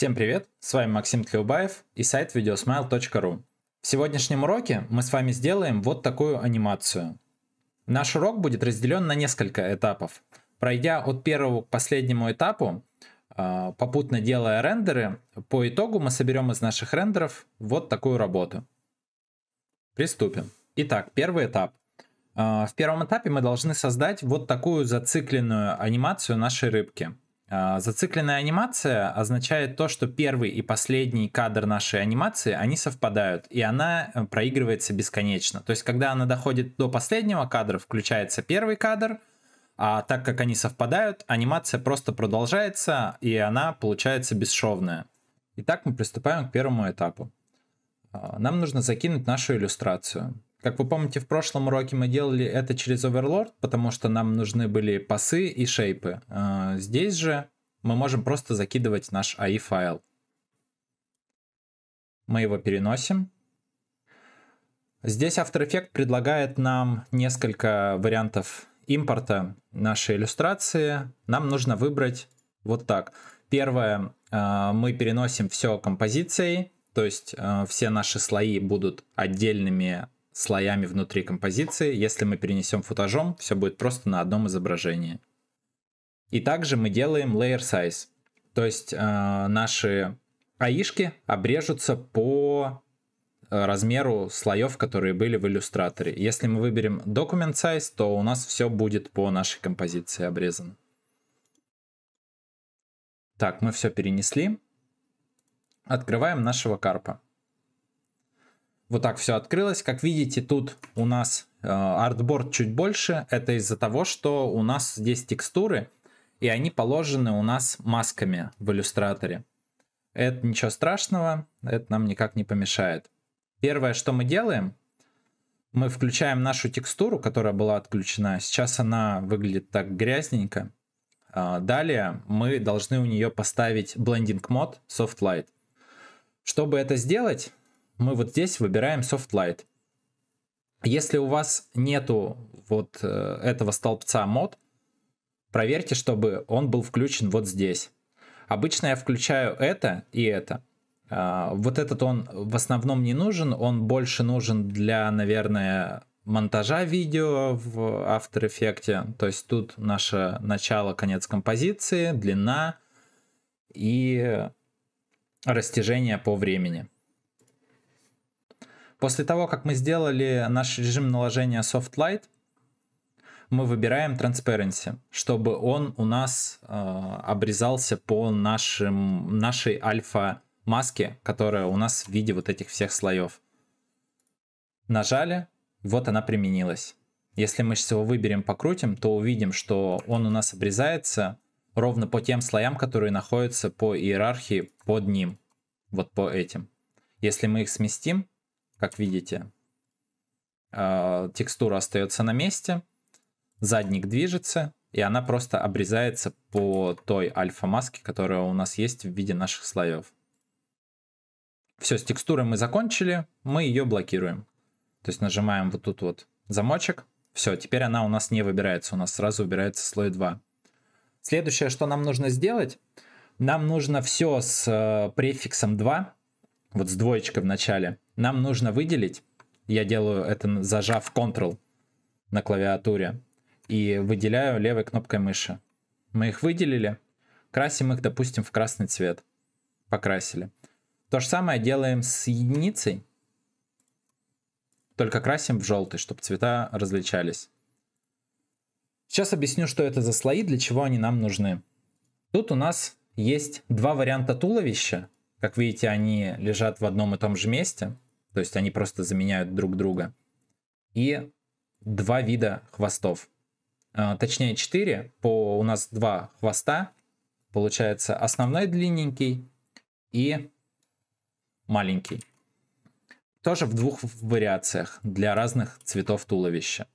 Всем привет, с вами Максим Тлеубаев и сайт videosmile.ru. В сегодняшнем уроке мы с вами сделаем вот такую анимацию. Наш урок будет разделен на несколько этапов. Пройдя от первого к последнему этапу, а, попутно делая рендеры, по итогу мы соберем из наших рендеров вот такую работу. Приступим. Итак, первый этап. А, в первом этапе мы должны создать вот такую зацикленную анимацию нашей рыбки – а, зацикленная анимация означает то, что первый и последний кадр нашей анимации, они совпадают, и она э, проигрывается бесконечно. То есть, когда она доходит до последнего кадра, включается первый кадр, а так как они совпадают, анимация просто продолжается, и она получается бесшовная. Итак, мы приступаем к первому этапу. А, нам нужно закинуть нашу иллюстрацию. Как вы помните, в прошлом уроке мы делали это через Overlord, потому что нам нужны были пасы и шейпы. А, здесь же мы можем просто закидывать наш AI файл. Мы его переносим. Здесь After Effects предлагает нам несколько вариантов импорта нашей иллюстрации. Нам нужно выбрать вот так. Первое, а, мы переносим все композицией, то есть а, все наши слои будут отдельными слоями внутри композиции. Если мы перенесем футажом, все будет просто на одном изображении. И также мы делаем layer size. То есть э, наши аишки обрежутся по э, размеру слоев, которые были в иллюстраторе. Если мы выберем document size, то у нас все будет по нашей композиции обрезано. Так, мы все перенесли. Открываем нашего карпа. Вот так все открылось. Как видите, тут у нас э, артборд чуть больше. Это из-за того, что у нас здесь текстуры, и они положены у нас масками в иллюстраторе. Это ничего страшного, это нам никак не помешает. Первое, что мы делаем, мы включаем нашу текстуру, которая была отключена. Сейчас она выглядит так грязненько. А, далее мы должны у нее поставить Blending мод Soft Light. Чтобы это сделать, мы вот здесь выбираем Soft Light. Если у вас нету вот э, этого столбца мод, проверьте, чтобы он был включен вот здесь. Обычно я включаю это и это. А, вот этот он в основном не нужен, он больше нужен для, наверное, монтажа видео в After Effects. То есть тут наше начало, конец композиции, длина и растяжение по времени. После того, как мы сделали наш режим наложения Soft Light, мы выбираем Transparency, чтобы он у нас э, обрезался по нашим, нашей альфа-маске, которая у нас в виде вот этих всех слоев. Нажали, вот она применилась. Если мы сейчас его выберем, покрутим, то увидим, что он у нас обрезается ровно по тем слоям, которые находятся по иерархии под ним, вот по этим. Если мы их сместим, как видите, а, текстура остается на месте, задник движется, и она просто обрезается по той альфа-маске, которая у нас есть в виде наших слоев. Все, с текстурой мы закончили, мы ее блокируем. То есть нажимаем вот тут вот замочек. Все, теперь она у нас не выбирается, у нас сразу убирается слой 2. Следующее, что нам нужно сделать, нам нужно все с э, префиксом 2 вот с двоечкой в начале, нам нужно выделить, я делаю это зажав Ctrl на клавиатуре и выделяю левой кнопкой мыши. Мы их выделили, красим их, допустим, в красный цвет. Покрасили. То же самое делаем с единицей, только красим в желтый, чтобы цвета различались. Сейчас объясню, что это за слои, для чего они нам нужны. Тут у нас есть два варианта туловища, как видите, они лежат в одном и том же месте, то есть они просто заменяют друг друга. И два вида хвостов. А, точнее, четыре. По, у нас два хвоста. Получается основной длинненький и маленький. Тоже в двух вариациях для разных цветов туловища.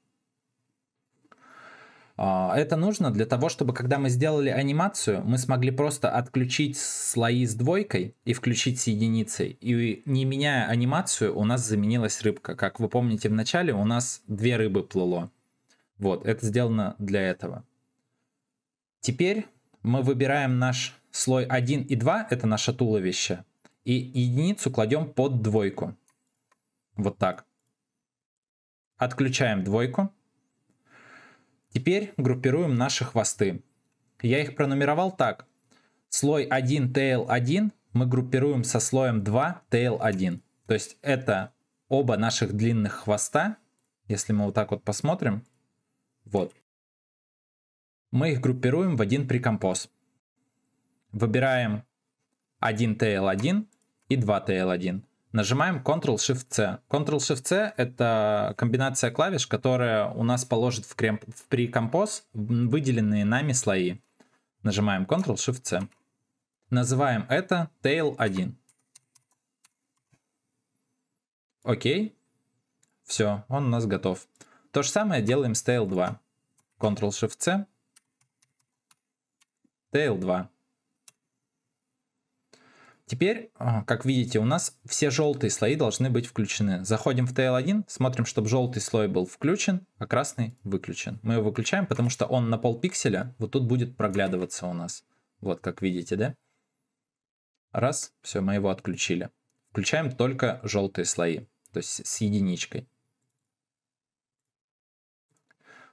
А, это нужно для того, чтобы когда мы сделали анимацию, мы смогли просто отключить слои с двойкой и включить с единицей. И не меняя анимацию, у нас заменилась рыбка. Как вы помните в начале, у нас две рыбы плыло. Вот, это сделано для этого. Теперь мы выбираем наш слой 1 и 2, это наше туловище, и единицу кладем под двойку. Вот так. Отключаем двойку. Теперь группируем наши хвосты. Я их пронумеровал так. Слой 1 tail 1 мы группируем со слоем 2 tail 1 То есть это оба наших длинных хвоста. Если мы вот так вот посмотрим. Вот. Мы их группируем в один прикомпоз. Выбираем 1 tail 1 и 2 tail 1 нажимаем Ctrl-Shift-C. Ctrl-Shift-C — это комбинация клавиш, которая у нас положит в, крем... в прекомпоз выделенные нами слои. Нажимаем Ctrl-Shift-C. Называем это Tail 1. Окей. Все, он у нас готов. То же самое делаем с Tail 2. Ctrl-Shift-C. Tail 2. Теперь, а, как видите, у нас все желтые слои должны быть включены. Заходим в TL1, смотрим, чтобы желтый слой был включен, а красный выключен. Мы его выключаем, потому что он на полпикселя вот тут будет проглядываться у нас. Вот, как видите, да? Раз, все, мы его отключили. Включаем только желтые слои, то есть с единичкой.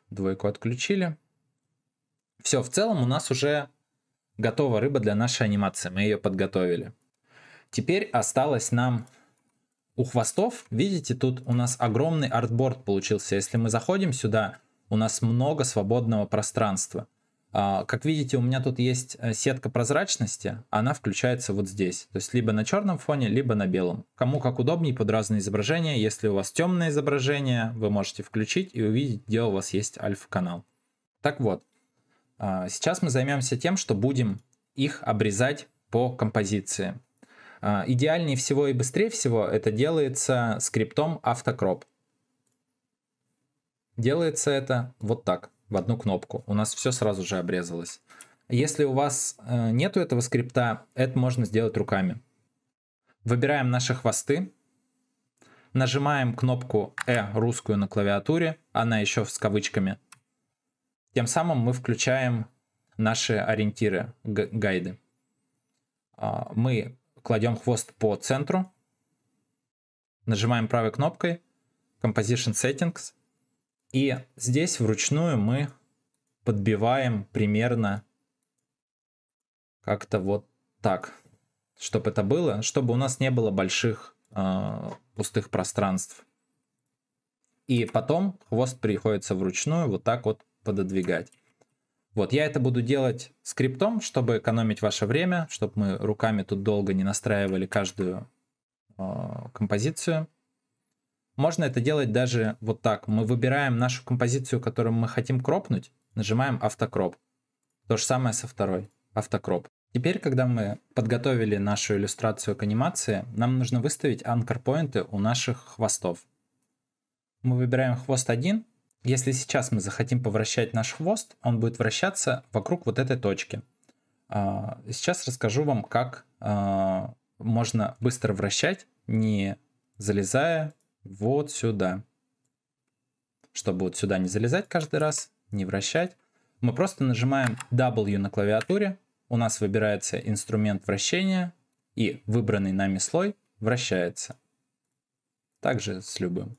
Двойку отключили. Все, в целом у нас уже готова рыба для нашей анимации, мы ее подготовили. Теперь осталось нам у хвостов. Видите, тут у нас огромный артборд получился. Если мы заходим сюда, у нас много свободного пространства. А, как видите, у меня тут есть э, сетка прозрачности, она включается вот здесь. То есть либо на черном фоне, либо на белом. Кому как удобнее под разные изображения. Если у вас темное изображение, вы можете включить и увидеть, где у вас есть альфа-канал. Так вот, а, сейчас мы займемся тем, что будем их обрезать по композиции. А, идеальнее всего и быстрее всего это делается скриптом автокроп. Делается это вот так, в одну кнопку. У нас все сразу же обрезалось. Если у вас э, нету этого скрипта, это можно сделать руками. Выбираем наши хвосты, нажимаем кнопку «Э» русскую на клавиатуре, она еще с кавычками. Тем самым мы включаем наши ориентиры, гайды. А, мы кладем хвост по центру, нажимаем правой кнопкой Composition Settings, и здесь вручную мы подбиваем примерно как-то вот так, чтобы это было, чтобы у нас не было больших э, пустых пространств. И потом хвост приходится вручную вот так вот пододвигать. Вот, я это буду делать скриптом, чтобы экономить ваше время, чтобы мы руками тут долго не настраивали каждую э, композицию. Можно это делать даже вот так. Мы выбираем нашу композицию, которую мы хотим кропнуть, нажимаем автокроп. То же самое со второй, автокроп. Теперь, когда мы подготовили нашу иллюстрацию к анимации, нам нужно выставить анкер-поинты у наших хвостов. Мы выбираем хвост 1, если сейчас мы захотим повращать наш хвост, он будет вращаться вокруг вот этой точки. А, сейчас расскажу вам, как а, можно быстро вращать, не залезая вот сюда. Чтобы вот сюда не залезать каждый раз, не вращать, мы просто нажимаем W на клавиатуре, у нас выбирается инструмент вращения, и выбранный нами слой вращается. Также с любым.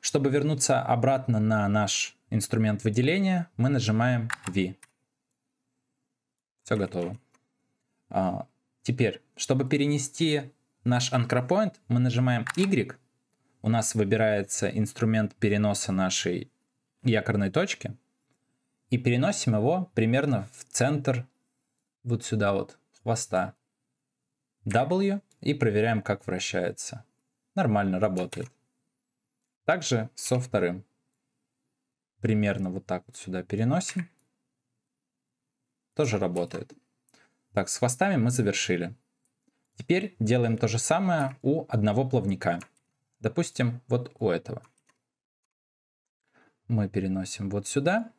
Чтобы вернуться обратно на наш инструмент выделения, мы нажимаем V. Все готово. А, теперь, чтобы перенести наш anchor мы нажимаем Y. У нас выбирается инструмент переноса нашей якорной точки. И переносим его примерно в центр, вот сюда вот, хвоста. W и проверяем, как вращается. Нормально работает. Также со вторым. Примерно вот так вот сюда переносим. Тоже работает. Так, с хвостами мы завершили. Теперь делаем то же самое у одного плавника. Допустим, вот у этого. Мы переносим вот сюда.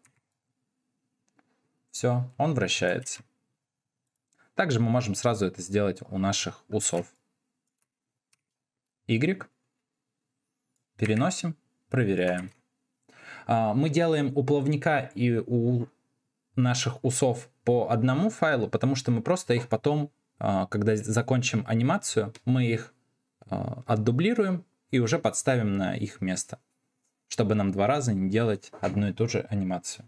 Все, он вращается. Также мы можем сразу это сделать у наших усов. Y. Переносим, проверяем. А, мы делаем у плавника и у наших усов по одному файлу, потому что мы просто их потом, а, когда закончим анимацию, мы их а, отдублируем и уже подставим на их место, чтобы нам два раза не делать одну и ту же анимацию.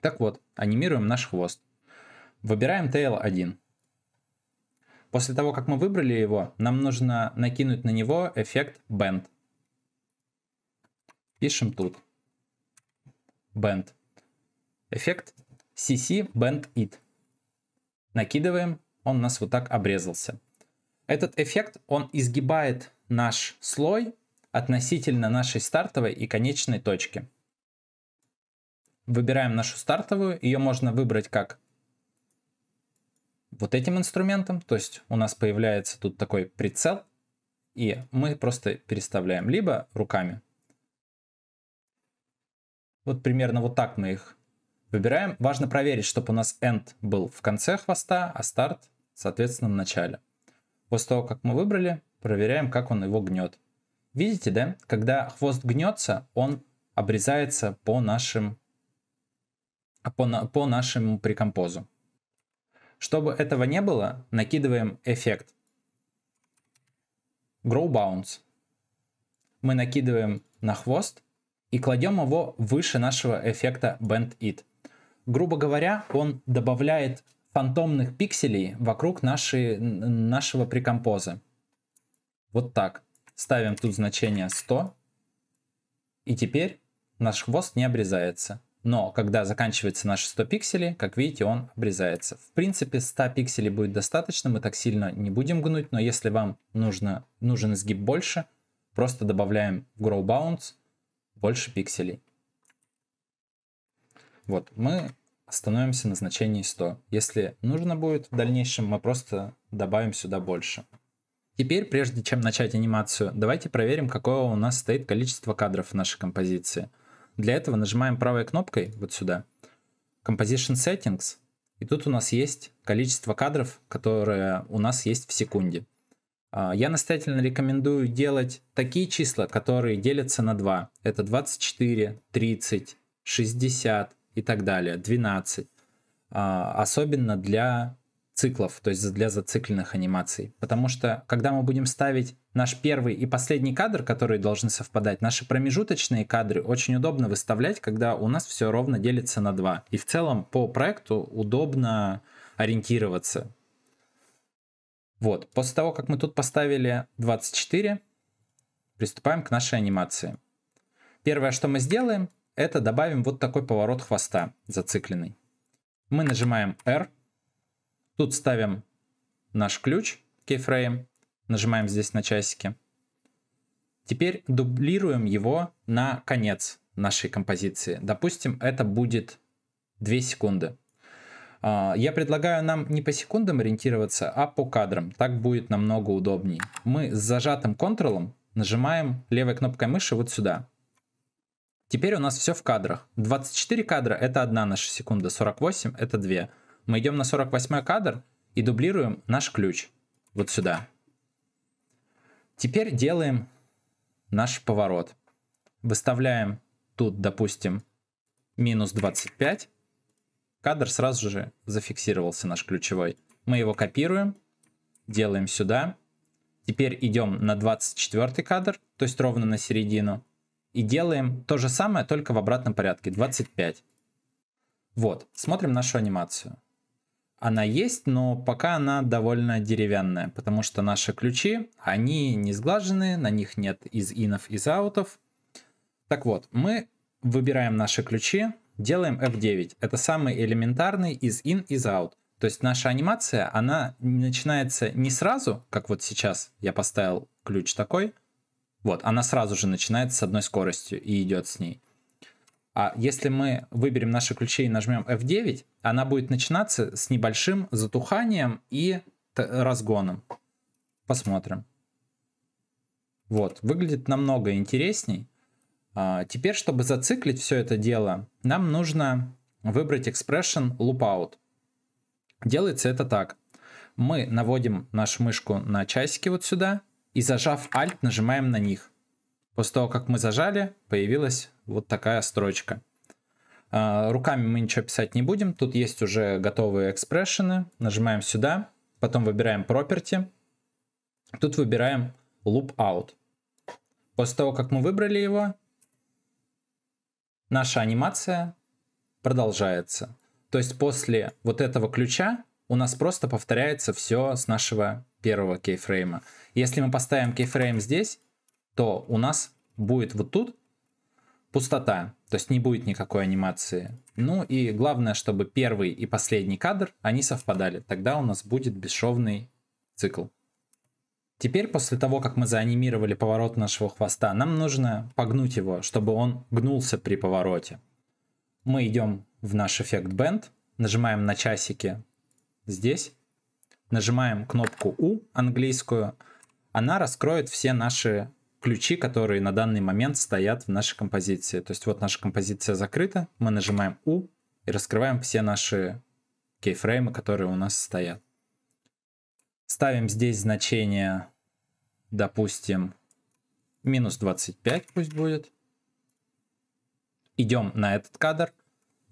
Так вот, анимируем наш хвост. Выбираем tail 1. После того, как мы выбрали его, нам нужно накинуть на него эффект bend – Пишем тут. Band. Эффект CC Band It. Накидываем, он у нас вот так обрезался. Этот эффект, он изгибает наш слой относительно нашей стартовой и конечной точки. Выбираем нашу стартовую, ее можно выбрать как вот этим инструментом, то есть у нас появляется тут такой прицел, и мы просто переставляем либо руками, вот примерно вот так мы их выбираем. Важно проверить, чтобы у нас end был в конце хвоста, а старт, соответственно, в начале. После того, как мы выбрали, проверяем, как он его гнет. Видите, да? Когда хвост гнется, он обрезается по нашим по, по нашему прикомпозу. Чтобы этого не было, накидываем эффект Grow Bounce. Мы накидываем на хвост и кладем его выше нашего эффекта Band It. Грубо говоря, он добавляет фантомных пикселей вокруг нашей, нашего прикомпоза. Вот так. Ставим тут значение 100. И теперь наш хвост не обрезается. Но когда заканчивается наши 100 пикселей, как видите, он обрезается. В принципе, 100 пикселей будет достаточно, мы так сильно не будем гнуть, но если вам нужно, нужен изгиб больше, просто добавляем Grow Bounce – больше пикселей. Вот, мы остановимся на значении 100. Если нужно будет в дальнейшем, мы просто добавим сюда больше. Теперь, прежде чем начать анимацию, давайте проверим, какое у нас стоит количество кадров в нашей композиции. Для этого нажимаем правой кнопкой вот сюда, Composition Settings, и тут у нас есть количество кадров, которые у нас есть в секунде. А, я настоятельно рекомендую делать такие числа, которые делятся на 2. Это 24, 30, 60 и так далее, 12. А, особенно для циклов, то есть для зацикленных анимаций. Потому что, когда мы будем ставить наш первый и последний кадр, которые должны совпадать, наши промежуточные кадры очень удобно выставлять, когда у нас все ровно делится на 2. И в целом по проекту удобно ориентироваться. Вот, после того, как мы тут поставили 24, приступаем к нашей анимации. Первое, что мы сделаем, это добавим вот такой поворот хвоста зацикленный. Мы нажимаем R, тут ставим наш ключ, keyframe, нажимаем здесь на часики. Теперь дублируем его на конец нашей композиции. Допустим, это будет 2 секунды. А, я предлагаю нам не по секундам ориентироваться, а по кадрам. Так будет намного удобнее. Мы с зажатым Ctrl нажимаем левой кнопкой мыши вот сюда. Теперь у нас все в кадрах. 24 кадра это одна наша секунда, 48 это 2. Мы идем на 48 кадр и дублируем наш ключ вот сюда. Теперь делаем наш поворот. Выставляем тут, допустим, минус 25 Кадр сразу же зафиксировался наш ключевой. Мы его копируем, делаем сюда. Теперь идем на 24 кадр, то есть ровно на середину. И делаем то же самое, только в обратном порядке, 25. Вот, смотрим нашу анимацию. Она есть, но пока она довольно деревянная, потому что наши ключи, они не сглажены, на них нет из инов, из аутов. Так вот, мы выбираем наши ключи, Делаем F9. Это самый элементарный из in, из out. То есть наша анимация, она начинается не сразу, как вот сейчас я поставил ключ такой. Вот, она сразу же начинается с одной скоростью и идет с ней. А если мы выберем наши ключи и нажмем F9, она будет начинаться с небольшим затуханием и разгоном. Посмотрим. Вот, выглядит намного интересней. А, теперь, чтобы зациклить все это дело, нам нужно выбрать expression loopout. Делается это так. Мы наводим нашу мышку на часики вот сюда и зажав Alt нажимаем на них. После того, как мы зажали, появилась вот такая строчка. А, руками мы ничего писать не будем. Тут есть уже готовые экспрессионы. Нажимаем сюда. Потом выбираем Property. Тут выбираем Loop Out. После того, как мы выбрали его, наша анимация продолжается. То есть после вот этого ключа у нас просто повторяется все с нашего первого кейфрейма. Если мы поставим кейфрейм здесь, то у нас будет вот тут пустота, то есть не будет никакой анимации. Ну и главное, чтобы первый и последний кадр, они совпадали. Тогда у нас будет бесшовный цикл. Теперь, после того, как мы заанимировали поворот нашего хвоста, нам нужно погнуть его, чтобы он гнулся при повороте. Мы идем в наш эффект Bend, нажимаем на часики здесь, нажимаем кнопку U английскую, она раскроет все наши ключи, которые на данный момент стоят в нашей композиции. То есть вот наша композиция закрыта, мы нажимаем U и раскрываем все наши кейфреймы, которые у нас стоят. Ставим здесь значение, допустим, минус 25 пусть будет. Идем на этот кадр.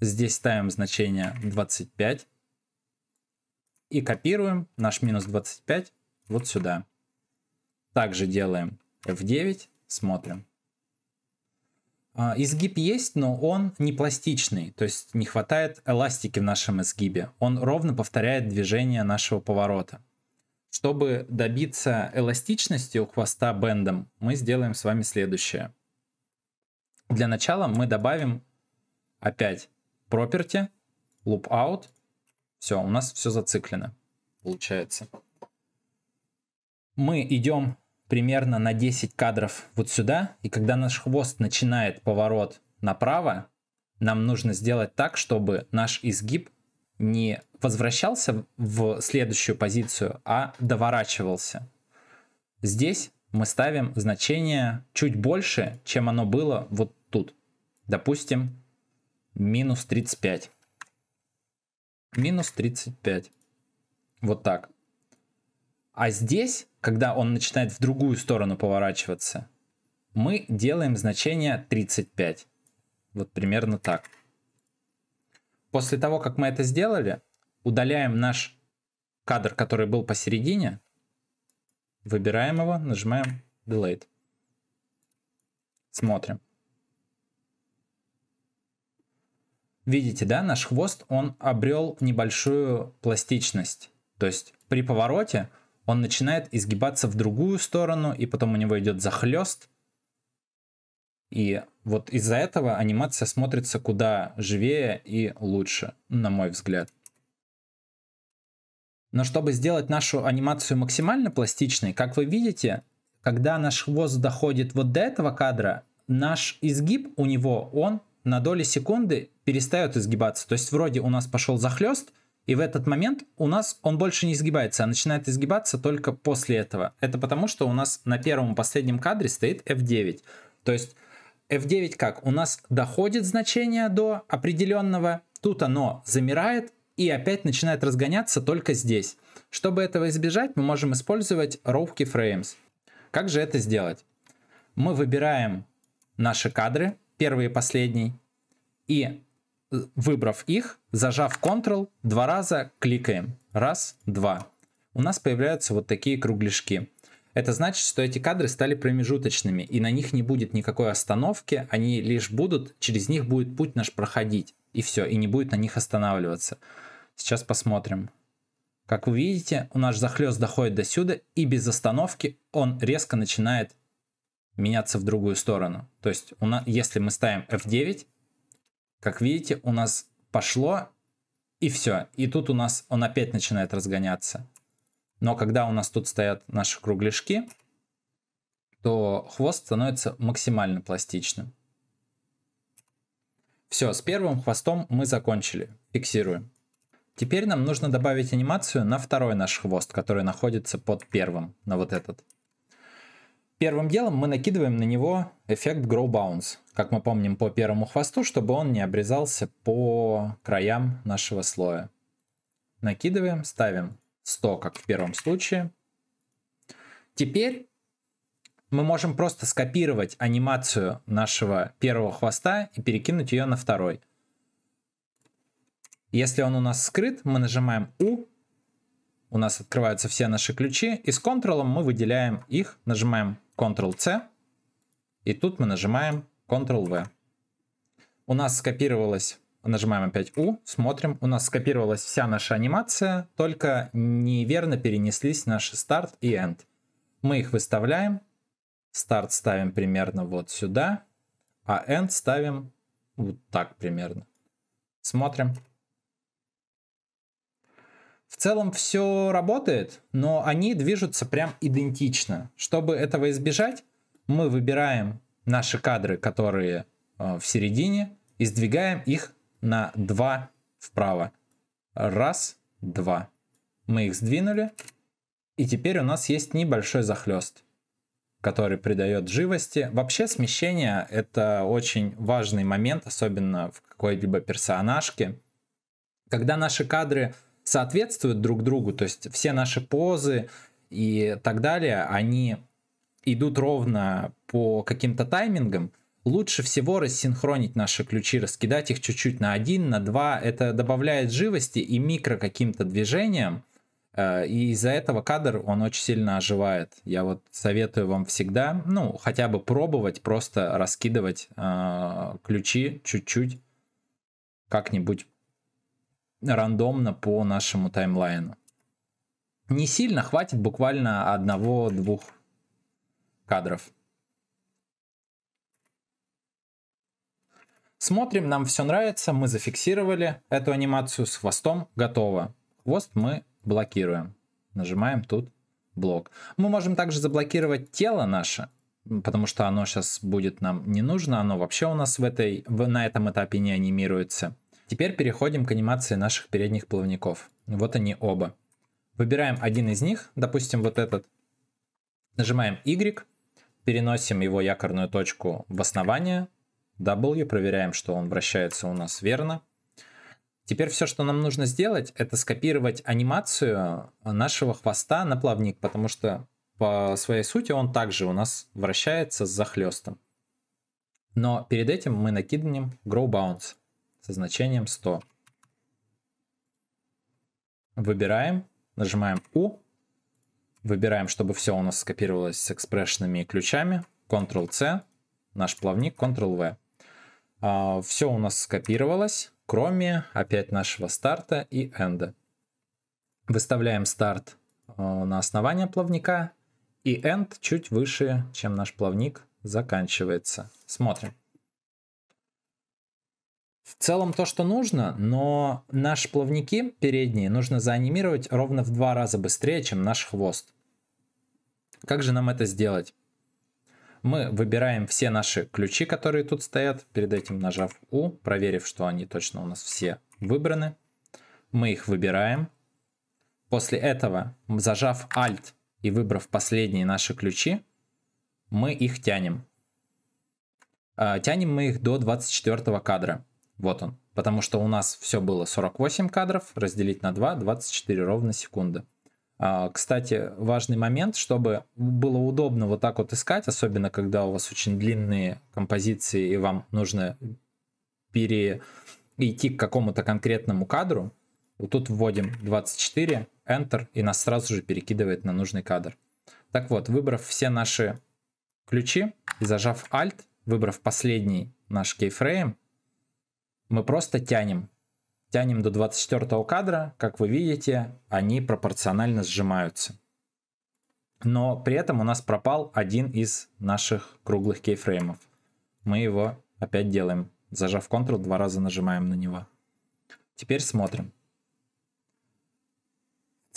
Здесь ставим значение 25. И копируем наш минус 25 вот сюда. Также делаем F9, смотрим. А, изгиб есть, но он не пластичный, то есть не хватает эластики в нашем изгибе. Он ровно повторяет движение нашего поворота. Чтобы добиться эластичности у хвоста бендом, мы сделаем с вами следующее. Для начала мы добавим опять property, loop out. Все, у нас все зациклено, получается. Мы идем примерно на 10 кадров вот сюда, и когда наш хвост начинает поворот направо, нам нужно сделать так, чтобы наш изгиб не возвращался в следующую позицию, а доворачивался. Здесь мы ставим значение чуть больше, чем оно было вот тут. Допустим, минус 35. Минус 35. Вот так. А здесь, когда он начинает в другую сторону поворачиваться, мы делаем значение 35. Вот примерно так. После того, как мы это сделали, удаляем наш кадр, который был посередине, выбираем его, нажимаем Delete. Смотрим. Видите, да, наш хвост, он обрел небольшую пластичность. То есть при повороте он начинает изгибаться в другую сторону, и потом у него идет захлест. И вот из-за этого анимация смотрится куда живее и лучше, на мой взгляд. Но чтобы сделать нашу анимацию максимально пластичной, как вы видите, когда наш хвост доходит вот до этого кадра, наш изгиб у него, он на доли секунды перестает изгибаться. То есть вроде у нас пошел захлест, и в этот момент у нас он больше не изгибается, а начинает изгибаться только после этого. Это потому, что у нас на первом последнем кадре стоит F9. То есть F9 как? У нас доходит значение до определенного, тут оно замирает, и опять начинает разгоняться только здесь. Чтобы этого избежать, мы можем использовать row keyframes. Как же это сделать? Мы выбираем наши кадры, первый и последний, и э, выбрав их, зажав Ctrl, два раза кликаем. Раз, два. У нас появляются вот такие кругляшки. Это значит, что эти кадры стали промежуточными, и на них не будет никакой остановки, они лишь будут, через них будет путь наш проходить и все, и не будет на них останавливаться. Сейчас посмотрим. Как вы видите, у нас захлест доходит до сюда, и без остановки он резко начинает меняться в другую сторону. То есть, у нас, если мы ставим F9, как видите, у нас пошло, и все. И тут у нас он опять начинает разгоняться. Но когда у нас тут стоят наши кругляшки, то хвост становится максимально пластичным. Все, с первым хвостом мы закончили. Фиксируем. Теперь нам нужно добавить анимацию на второй наш хвост, который находится под первым, на вот этот. Первым делом мы накидываем на него эффект Grow Bounce, как мы помним по первому хвосту, чтобы он не обрезался по краям нашего слоя. Накидываем, ставим 100, как в первом случае. Теперь мы можем просто скопировать анимацию нашего первого хвоста и перекинуть ее на второй. Если он у нас скрыт, мы нажимаем U, у нас открываются все наши ключи, и с Ctrl мы выделяем их, нажимаем Ctrl-C, и тут мы нажимаем Ctrl-V. У нас скопировалось, нажимаем опять U, смотрим, у нас скопировалась вся наша анимация, только неверно перенеслись наши start и end. Мы их выставляем, Старт ставим примерно вот сюда, а end ставим вот так примерно. Смотрим. В целом все работает, но они движутся прям идентично. Чтобы этого избежать, мы выбираем наши кадры, которые э, в середине, и сдвигаем их на 2 вправо. Раз, два. Мы их сдвинули. И теперь у нас есть небольшой захлест который придает живости. Вообще смещение — это очень важный момент, особенно в какой-либо персонажке. Когда наши кадры соответствуют друг другу, то есть все наши позы и так далее, они идут ровно по каким-то таймингам, лучше всего рассинхронить наши ключи, раскидать их чуть-чуть на один, на два. Это добавляет живости и микро каким-то движениям, Э, и из-за этого кадр, он очень сильно оживает. Я вот советую вам всегда, ну, хотя бы пробовать просто раскидывать э, ключи чуть-чуть как-нибудь рандомно по нашему таймлайну. Не сильно, хватит буквально одного-двух кадров. Смотрим, нам все нравится, мы зафиксировали эту анимацию с хвостом, готово. Хвост мы блокируем. Нажимаем тут блок. Мы можем также заблокировать тело наше, потому что оно сейчас будет нам не нужно, оно вообще у нас в этой, в, на этом этапе не анимируется. Теперь переходим к анимации наших передних плавников. Вот они оба. Выбираем один из них, допустим, вот этот. Нажимаем Y, переносим его якорную точку в основание. W, проверяем, что он вращается у нас верно. Теперь все, что нам нужно сделать, это скопировать анимацию нашего хвоста на плавник, потому что по своей сути он также у нас вращается с захлестом. Но перед этим мы накинем grow bounce со значением 100. Выбираем, нажимаем U, выбираем, чтобы все у нас скопировалось с экспрешными ключами, Ctrl-C, наш плавник, Ctrl-V. А, все у нас скопировалось кроме опять нашего старта и энда. Выставляем старт э, на основание плавника, и end чуть выше, чем наш плавник заканчивается. Смотрим. В целом то, что нужно, но наши плавники передние нужно заанимировать ровно в два раза быстрее, чем наш хвост. Как же нам это сделать? Мы выбираем все наши ключи, которые тут стоят, перед этим нажав U, проверив, что они точно у нас все выбраны. Мы их выбираем. После этого, зажав Alt и выбрав последние наши ключи, мы их тянем. А, тянем мы их до 24 кадра. Вот он. Потому что у нас все было 48 кадров, разделить на 2, 24 ровно секунды. А, кстати, важный момент, чтобы было удобно вот так вот искать, особенно когда у вас очень длинные композиции и вам нужно перейти к какому-то конкретному кадру. Вот тут вводим 24, Enter, и нас сразу же перекидывает на нужный кадр. Так вот, выбрав все наши ключи, зажав Alt, выбрав последний наш кейфрейм, мы просто тянем тянем до 24 кадра, как вы видите, они пропорционально сжимаются. Но при этом у нас пропал один из наших круглых кейфреймов. Мы его опять делаем. Зажав Ctrl, два раза нажимаем на него. Теперь смотрим.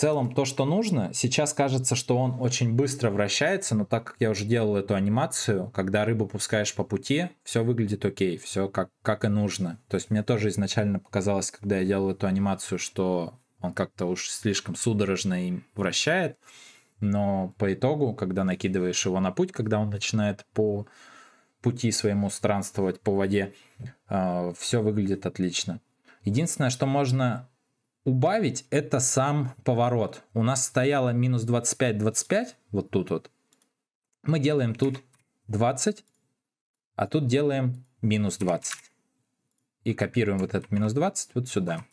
В целом то, что нужно. Сейчас кажется, что он очень быстро вращается, но так как я уже делал эту анимацию, когда рыбу пускаешь по пути, все выглядит окей, все как, как и нужно. То есть мне тоже изначально показалось, когда я делал эту анимацию, что он как-то уж слишком судорожно им вращает, но по итогу, когда накидываешь его на путь, когда он начинает по пути своему странствовать по воде, а, все выглядит отлично. Единственное, что можно убавить это сам поворот. У нас стояло минус 25, 25, вот тут вот. Мы делаем тут 20, а тут делаем минус 20. И копируем вот этот минус 20 вот сюда.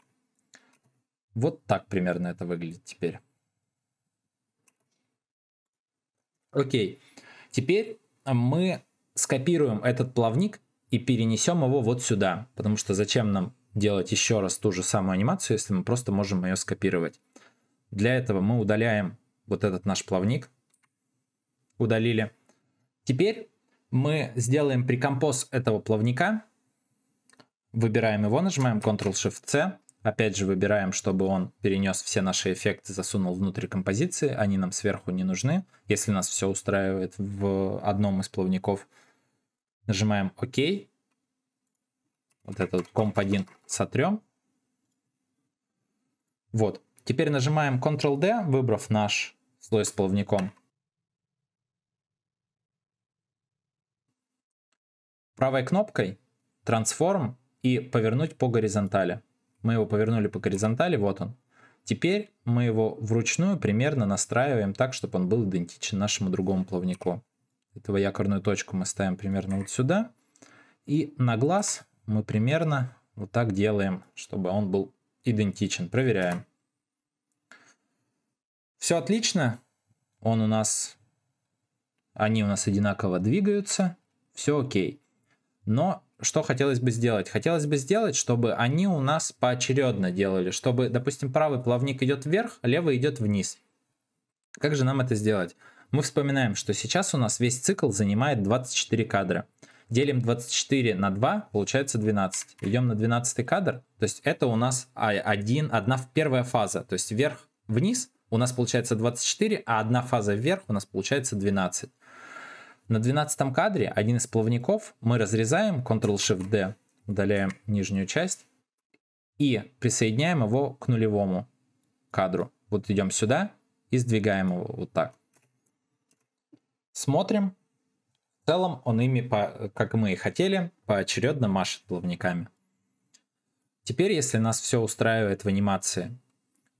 Вот так примерно это выглядит теперь. Окей. Теперь мы скопируем этот плавник и перенесем его вот сюда. Потому что зачем нам делать еще раз ту же самую анимацию, если мы просто можем ее скопировать. Для этого мы удаляем вот этот наш плавник. Удалили. Теперь мы сделаем прикомпоз этого плавника. Выбираем его, нажимаем Ctrl-Shift-C. Опять же выбираем, чтобы он перенес все наши эффекты, засунул внутрь композиции. Они нам сверху не нужны, если нас все устраивает в одном из плавников. Нажимаем ОК. OK. Вот этот комп 1 сотрем. Вот. Теперь нажимаем Ctrl-D, выбрав наш слой с плавником. Правой кнопкой трансформ и повернуть по горизонтали. Мы его повернули по горизонтали, вот он. Теперь мы его вручную примерно настраиваем так, чтобы он был идентичен нашему другому плавнику. Этого якорную точку мы ставим примерно вот сюда. И на глаз мы примерно вот так делаем, чтобы он был идентичен. Проверяем. Все отлично. Он у нас, они у нас одинаково двигаются. Все окей. Но что хотелось бы сделать? Хотелось бы сделать, чтобы они у нас поочередно делали. Чтобы, допустим, правый плавник идет вверх, а левый идет вниз. Как же нам это сделать? Мы вспоминаем, что сейчас у нас весь цикл занимает 24 кадра. Делим 24 на 2, получается 12. Идем на 12 кадр. То есть это у нас а, один одна первая фаза. То есть вверх-вниз у нас получается 24, а одна фаза вверх у нас получается 12. На 12 кадре один из плавников мы разрезаем Ctrl-Shift-D, удаляем нижнюю часть и присоединяем его к нулевому кадру. Вот идем сюда и сдвигаем его вот так. Смотрим, в целом он ими, по, как мы и хотели, поочередно машет плавниками. Теперь, если нас все устраивает в анимации,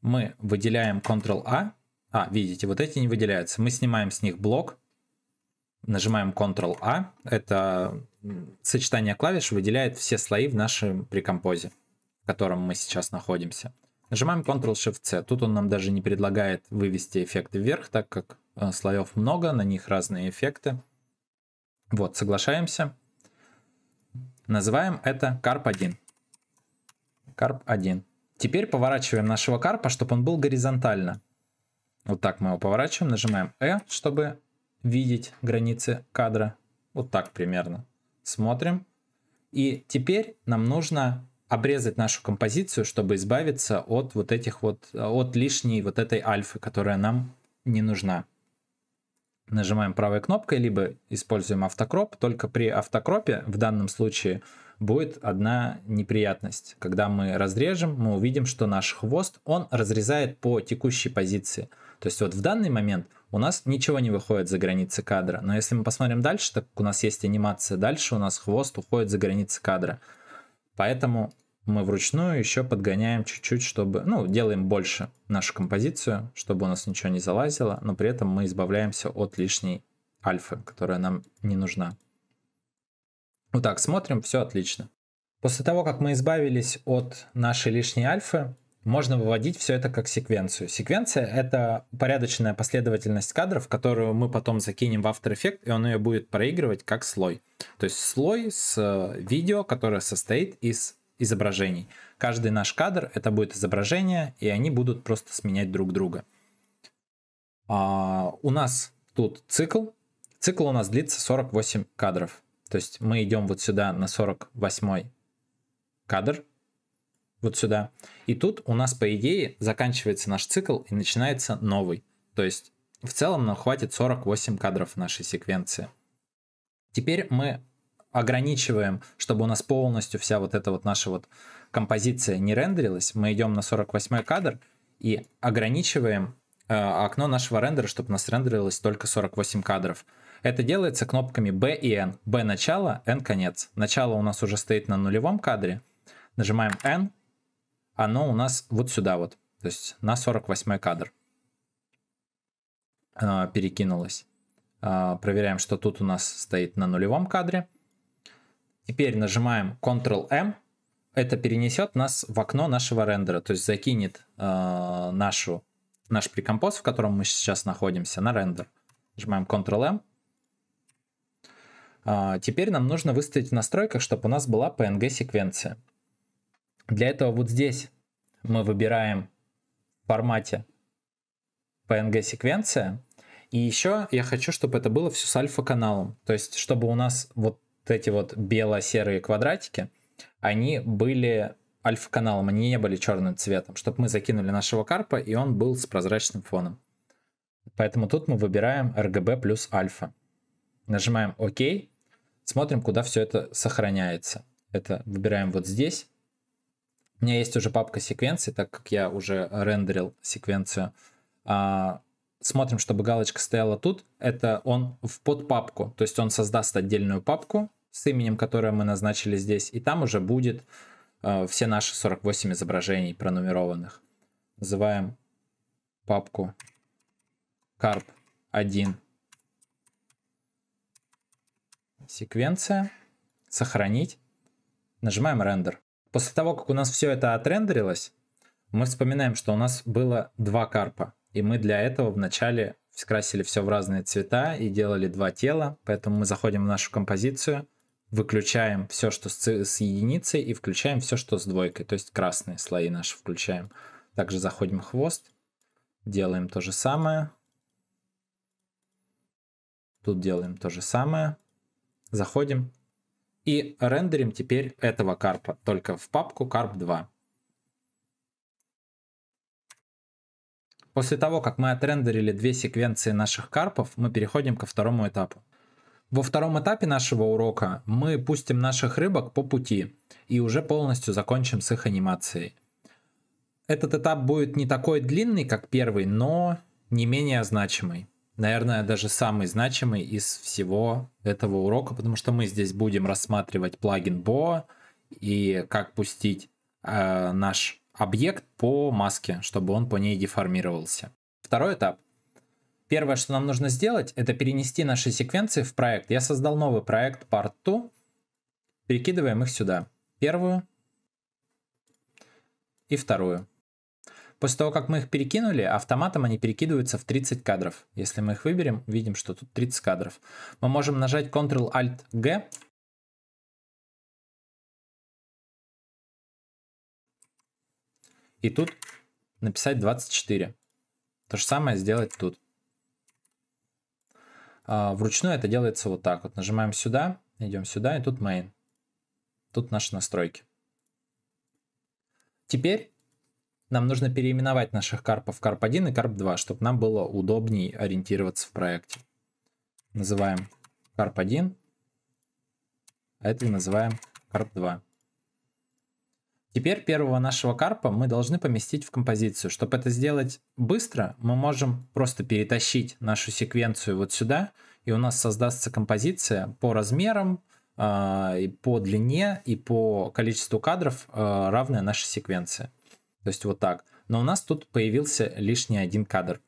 мы выделяем Ctrl-A. А, видите, вот эти не выделяются. Мы снимаем с них блок, нажимаем Ctrl-A. Это сочетание клавиш выделяет все слои в нашем прикомпозе, в котором мы сейчас находимся. Нажимаем Ctrl-Shift-C. Тут он нам даже не предлагает вывести эффект вверх, так как э, слоев много, на них разные эффекты. Вот, соглашаемся. Называем это карп-1. Карп-1. Теперь поворачиваем нашего карпа, чтобы он был горизонтально. Вот так мы его поворачиваем, нажимаем E, чтобы видеть границы кадра. Вот так примерно. Смотрим. И теперь нам нужно обрезать нашу композицию, чтобы избавиться от вот этих вот, от лишней вот этой альфы, которая нам не нужна нажимаем правой кнопкой, либо используем автокроп. Только при автокропе в данном случае будет одна неприятность. Когда мы разрежем, мы увидим, что наш хвост, он разрезает по текущей позиции. То есть вот в данный момент у нас ничего не выходит за границы кадра. Но если мы посмотрим дальше, так как у нас есть анимация, дальше у нас хвост уходит за границы кадра. Поэтому мы вручную еще подгоняем чуть-чуть, чтобы, ну, делаем больше нашу композицию, чтобы у нас ничего не залазило, но при этом мы избавляемся от лишней альфы, которая нам не нужна. Вот так смотрим, все отлично. После того, как мы избавились от нашей лишней альфы, можно выводить все это как секвенцию. Секвенция — это порядочная последовательность кадров, которую мы потом закинем в After Effects, и он ее будет проигрывать как слой. То есть слой с э, видео, которое состоит из изображений. Каждый наш кадр это будет изображение, и они будут просто сменять друг друга. А, у нас тут цикл. Цикл у нас длится 48 кадров. То есть мы идем вот сюда на 48 кадр, вот сюда. И тут у нас, по идее, заканчивается наш цикл и начинается новый. То есть в целом нам хватит 48 кадров нашей секвенции. Теперь мы ограничиваем, чтобы у нас полностью вся вот эта вот наша вот композиция не рендерилась. Мы идем на 48 кадр и ограничиваем э, окно нашего рендера, чтобы у нас рендерилось только 48 кадров. Это делается кнопками B и N. B начало, N конец. Начало у нас уже стоит на нулевом кадре. Нажимаем N, оно у нас вот сюда вот, то есть на 48 кадр э, перекинулось. Э, проверяем, что тут у нас стоит на нулевом кадре. Теперь нажимаем Ctrl-M. Эм. Это перенесет нас в окно нашего рендера, то есть закинет э, нашу, наш прикомпоз, в котором мы сейчас находимся, на рендер. Нажимаем Ctrl-M. Э, эм. а, теперь нам нужно выставить в настройках, чтобы у нас была PNG-секвенция. Для этого вот здесь мы выбираем в формате PNG-секвенция. И еще я хочу, чтобы это было все с альфа-каналом. То есть, чтобы у нас вот вот эти вот бело-серые квадратики, они были альфа-каналом, они не были черным цветом, чтобы мы закинули нашего карпа, и он был с прозрачным фоном. Поэтому тут мы выбираем RGB плюс альфа. Нажимаем ОК, смотрим, куда все это сохраняется. Это выбираем вот здесь. У меня есть уже папка секвенции, так как я уже рендерил секвенцию. А, смотрим, чтобы галочка стояла тут. Это он в подпапку, то есть он создаст отдельную папку с именем, которое мы назначили здесь, и там уже будет э, все наши 48 изображений пронумерованных. Называем папку carp 1 секвенция, сохранить, нажимаем рендер. После того, как у нас все это отрендерилось, мы вспоминаем, что у нас было два карпа. И мы для этого вначале скрасили все в разные цвета и делали два тела. Поэтому мы заходим в нашу композицию, выключаем все, что с, с единицей, и включаем все, что с двойкой. То есть красные слои наши включаем. Также заходим в хвост. Делаем то же самое. Тут делаем то же самое. Заходим. И рендерим теперь этого карпа. Только в папку карп 2. После того, как мы отрендерили две секвенции наших карпов, мы переходим ко второму этапу. Во втором этапе нашего урока мы пустим наших рыбок по пути и уже полностью закончим с их анимацией. Этот этап будет не такой длинный, как первый, но не менее значимый. Наверное, даже самый значимый из всего этого урока, потому что мы здесь будем рассматривать плагин Boa и как пустить э, наш объект по маске, чтобы он по ней деформировался. Второй этап Первое, что нам нужно сделать, это перенести наши секвенции в проект. Я создал новый проект Part 2. Перекидываем их сюда. Первую и вторую. После того, как мы их перекинули, автоматом они перекидываются в 30 кадров. Если мы их выберем, видим, что тут 30 кадров. Мы можем нажать Ctrl-Alt-G. И тут написать 24. То же самое сделать тут. А, вручную это делается вот так вот. Нажимаем сюда, идем сюда, и тут main. Тут наши настройки. Теперь нам нужно переименовать наших карпов карп 1 и карп 2, чтобы нам было удобнее ориентироваться в проекте. Называем карп 1, а это называем карп 2. Теперь первого нашего карпа мы должны поместить в композицию. Чтобы это сделать быстро, мы можем просто перетащить нашу секвенцию вот сюда, и у нас создастся композиция по размерам, а, и по длине, и по количеству кадров а, равная нашей секвенции. То есть вот так. Но у нас тут появился лишний один кадр.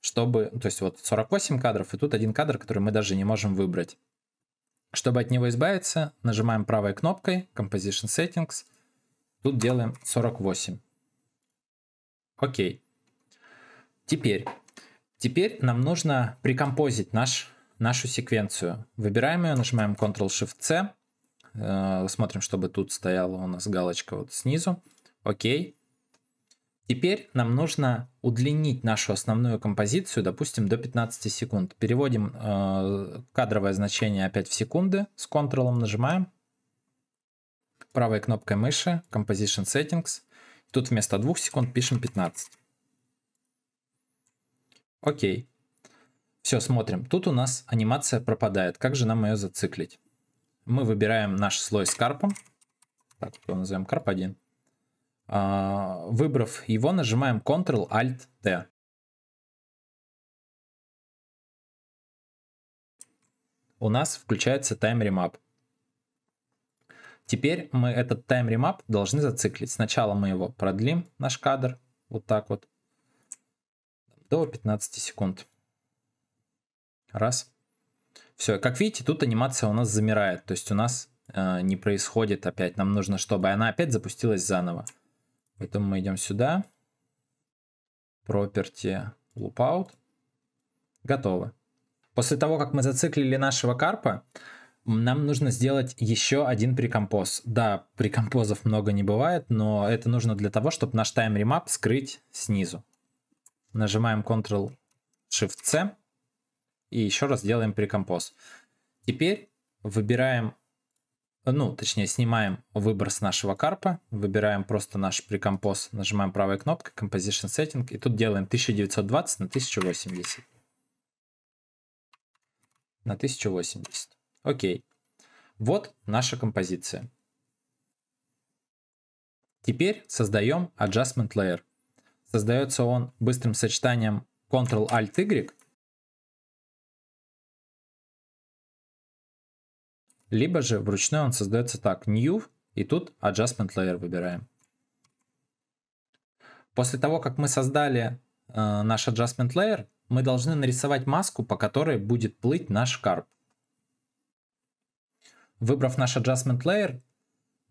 Чтобы, то есть вот 48 кадров, и тут один кадр, который мы даже не можем выбрать. Чтобы от него избавиться, нажимаем правой кнопкой Composition Settings – Тут делаем 48. Окей. Теперь. Теперь нам нужно прикомпозить наш, нашу секвенцию. Выбираем ее, нажимаем Ctrl-Shift-C. Э, смотрим, чтобы тут стояла у нас галочка вот снизу. Окей. Теперь нам нужно удлинить нашу основную композицию, допустим, до 15 секунд. Переводим э, кадровое значение опять в секунды. С Ctrl нажимаем правой кнопкой мыши Composition Settings. Тут вместо 2 секунд пишем 15. Окей. Все, смотрим. Тут у нас анимация пропадает. Как же нам ее зациклить? Мы выбираем наш слой с карпом. Так, его назовем карп 1. А, выбрав его, нажимаем Ctrl-Alt-T. У нас включается таймремап. Теперь мы этот тайм-ремап должны зациклить. Сначала мы его продлим, наш кадр, вот так вот, до 15 секунд. Раз. Все, как видите, тут анимация у нас замирает, то есть у нас э, не происходит опять. Нам нужно, чтобы она опять запустилась заново. Поэтому мы идем сюда. Property Loopout. Готово. После того, как мы зациклили нашего карпа, нам нужно сделать еще один прикомпоз. Да, прикомпозов много не бывает, но это нужно для того, чтобы наш тайм-ремап скрыть снизу. Нажимаем Ctrl-Shift-C и еще раз делаем прикомпоз. Теперь выбираем, ну, точнее, снимаем выбор с нашего карпа, выбираем просто наш прикомпоз, нажимаем правой кнопкой Composition Setting, и тут делаем 1920 на 1080. На 1080. Окей. Вот наша композиция. Теперь создаем Adjustment Layer. Создается он быстрым сочетанием Ctrl-Alt-Y, либо же вручную он создается так, New, и тут Adjustment Layer выбираем. После того, как мы создали э, наш Adjustment Layer, мы должны нарисовать маску, по которой будет плыть наш карп. Выбрав наш Adjustment Layer,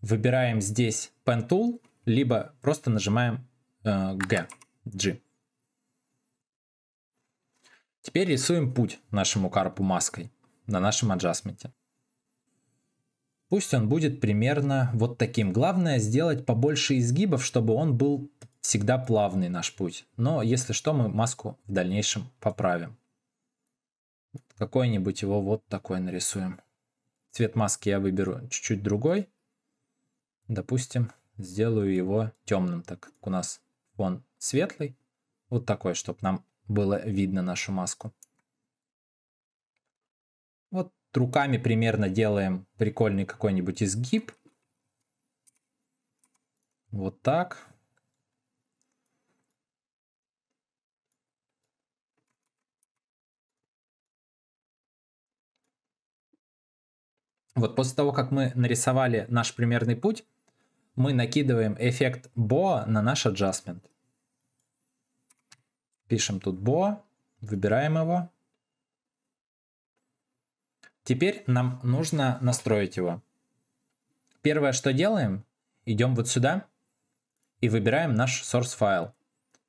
выбираем здесь Pen Tool, либо просто нажимаем э, G, G. Теперь рисуем путь нашему карпу маской на нашем аджастменте. Пусть он будет примерно вот таким. Главное сделать побольше изгибов, чтобы он был всегда плавный наш путь. Но если что, мы маску в дальнейшем поправим. Какой-нибудь его вот такой нарисуем. Цвет маски я выберу чуть-чуть другой. Допустим, сделаю его темным, так как у нас фон светлый. Вот такой, чтобы нам было видно нашу маску. Вот руками примерно делаем прикольный какой-нибудь изгиб. Вот так. Вот после того, как мы нарисовали наш примерный путь, мы накидываем эффект BOA на наш adjustment. Пишем тут BOA, выбираем его. Теперь нам нужно настроить его. Первое, что делаем, идем вот сюда и выбираем наш source файл,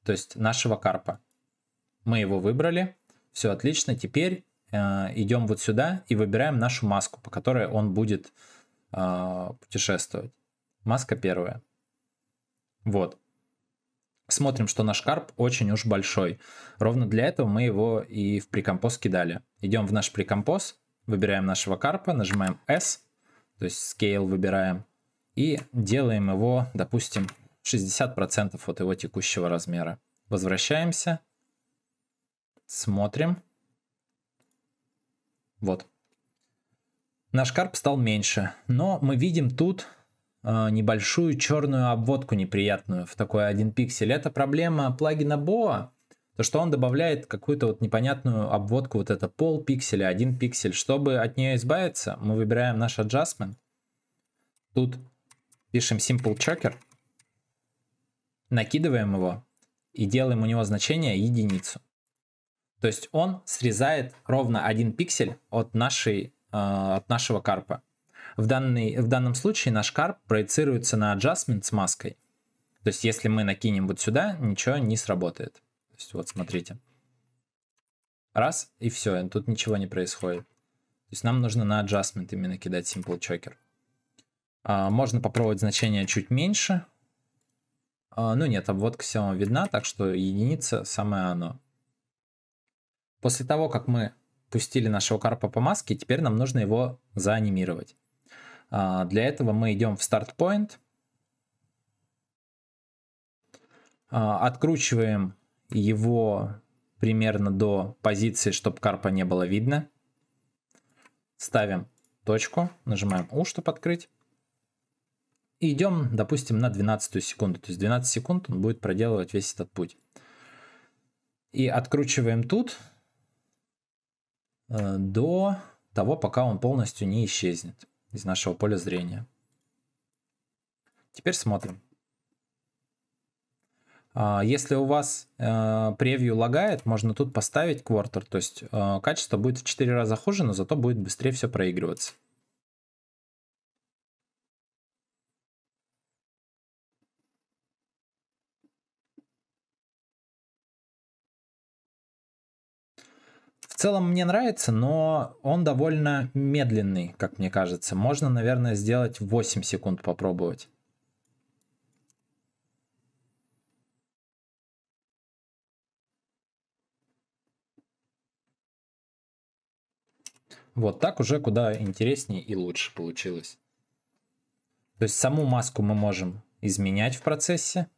то есть нашего карпа. Мы его выбрали, все отлично. Теперь Э, идем вот сюда и выбираем нашу маску, по которой он будет э, путешествовать. Маска первая. Вот. Смотрим, что наш карп очень уж большой. Ровно для этого мы его и в прикомпоз кидали. Идем в наш прикомпоз, выбираем нашего карпа, нажимаем S, то есть scale выбираем, и делаем его, допустим, 60% от его текущего размера. Возвращаемся, смотрим, вот. Наш карп стал меньше, но мы видим тут э, небольшую черную обводку неприятную в такой один пиксель. Это проблема плагина Boa, то что он добавляет какую-то вот непонятную обводку, вот это пол пикселя, один пиксель. Чтобы от нее избавиться, мы выбираем наш adjustment. Тут пишем simple checker, накидываем его и делаем у него значение единицу. То есть он срезает ровно один пиксель от, нашей, э, от нашего карпа. В, данный, в данном случае наш карп проецируется на adjustment с маской. То есть если мы накинем вот сюда, ничего не сработает. То есть вот смотрите. Раз, и все, тут ничего не происходит. То есть нам нужно на adjustment именно кидать simple choker. А, можно попробовать значение чуть меньше. А, ну нет, обводка все видна, так что единица самое оно. После того, как мы пустили нашего карпа по маске, теперь нам нужно его заанимировать. А, для этого мы идем в Start Point, а, откручиваем его примерно до позиции, чтобы карпа не было видно. Ставим точку, нажимаем U, чтобы открыть. И идем, допустим, на 12 секунду. То есть 12 секунд он будет проделывать весь этот путь. И откручиваем тут, Э, до того, пока он полностью не исчезнет из нашего поля зрения. Теперь смотрим. А, если у вас э, превью лагает, можно тут поставить квартер, то есть э, качество будет в 4 раза хуже, но зато будет быстрее все проигрываться. целом мне нравится, но он довольно медленный, как мне кажется. Можно, наверное, сделать 8 секунд попробовать. Вот так уже куда интереснее и лучше получилось. То есть саму маску мы можем изменять в процессе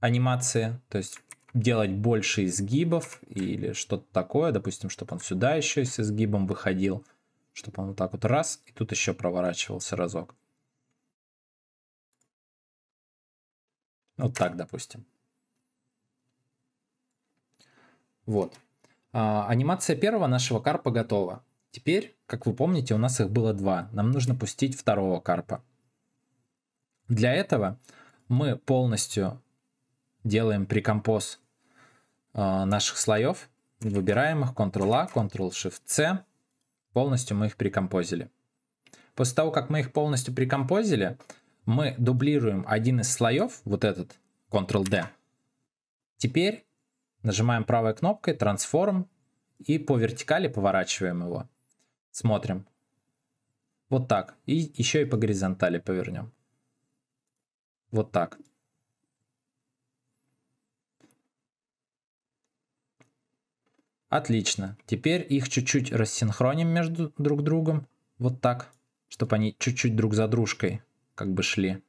анимации. То есть делать больше изгибов или что-то такое, допустим, чтобы он сюда еще с изгибом выходил, чтобы он вот так вот раз, и тут еще проворачивался разок. Вот так, допустим. Вот. А, анимация первого нашего карпа готова. Теперь, как вы помните, у нас их было два. Нам нужно пустить второго карпа. Для этого мы полностью делаем прикомпоз Э, наших слоев. Выбираем их Ctrl-A, Ctrl-Shift-C. Полностью мы их прикомпозили. После того, как мы их полностью прикомпозили, мы дублируем один из слоев, вот этот, Ctrl-D. Теперь нажимаем правой кнопкой Transform и по вертикали поворачиваем его. Смотрим. Вот так. И еще и по горизонтали повернем. Вот так. Отлично. Теперь их чуть-чуть рассинхроним между друг другом. Вот так, чтобы они чуть-чуть друг за дружкой как бы шли.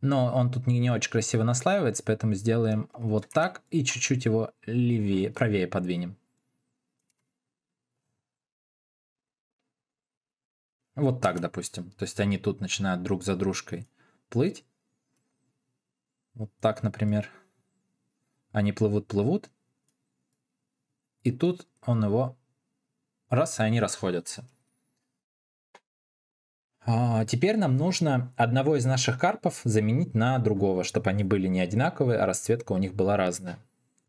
Но он тут не, не очень красиво наслаивается, поэтому сделаем вот так и чуть-чуть его левее, правее подвинем. Вот так, допустим. То есть они тут начинают друг за дружкой плыть. Вот так, например. Они плывут-плывут, и тут он его раз, и они расходятся. А, теперь нам нужно одного из наших карпов заменить на другого, чтобы они были не одинаковые, а расцветка у них была разная.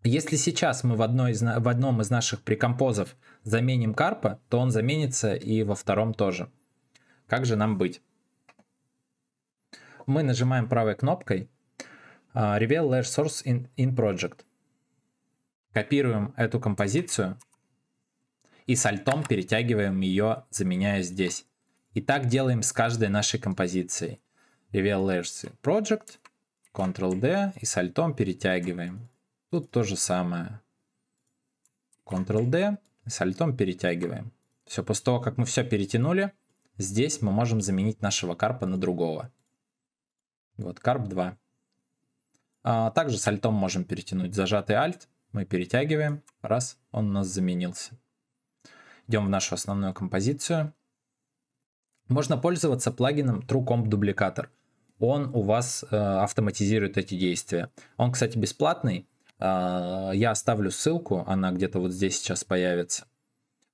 Если сейчас мы в, одной из, в одном из наших прикомпозов заменим карпа, то он заменится и во втором тоже. Как же нам быть? Мы нажимаем правой кнопкой а, Reveal Layer Source in, in Project – Копируем эту композицию и с альтом перетягиваем ее, заменяя здесь. И так делаем с каждой нашей композицией. Reveal Layers Project, Ctrl-D и с альтом перетягиваем. Тут то же самое. Ctrl-D и с альтом перетягиваем. Все, после того, как мы все перетянули, здесь мы можем заменить нашего карпа на другого. Вот карп 2. А также с альтом можем перетянуть зажатый альт мы перетягиваем. Раз, он у нас заменился. Идем в нашу основную композицию. Можно пользоваться плагином TrueComp Duplicator. Он у вас э, автоматизирует эти действия. Он, кстати, бесплатный. Э, я оставлю ссылку, она где-то вот здесь сейчас появится.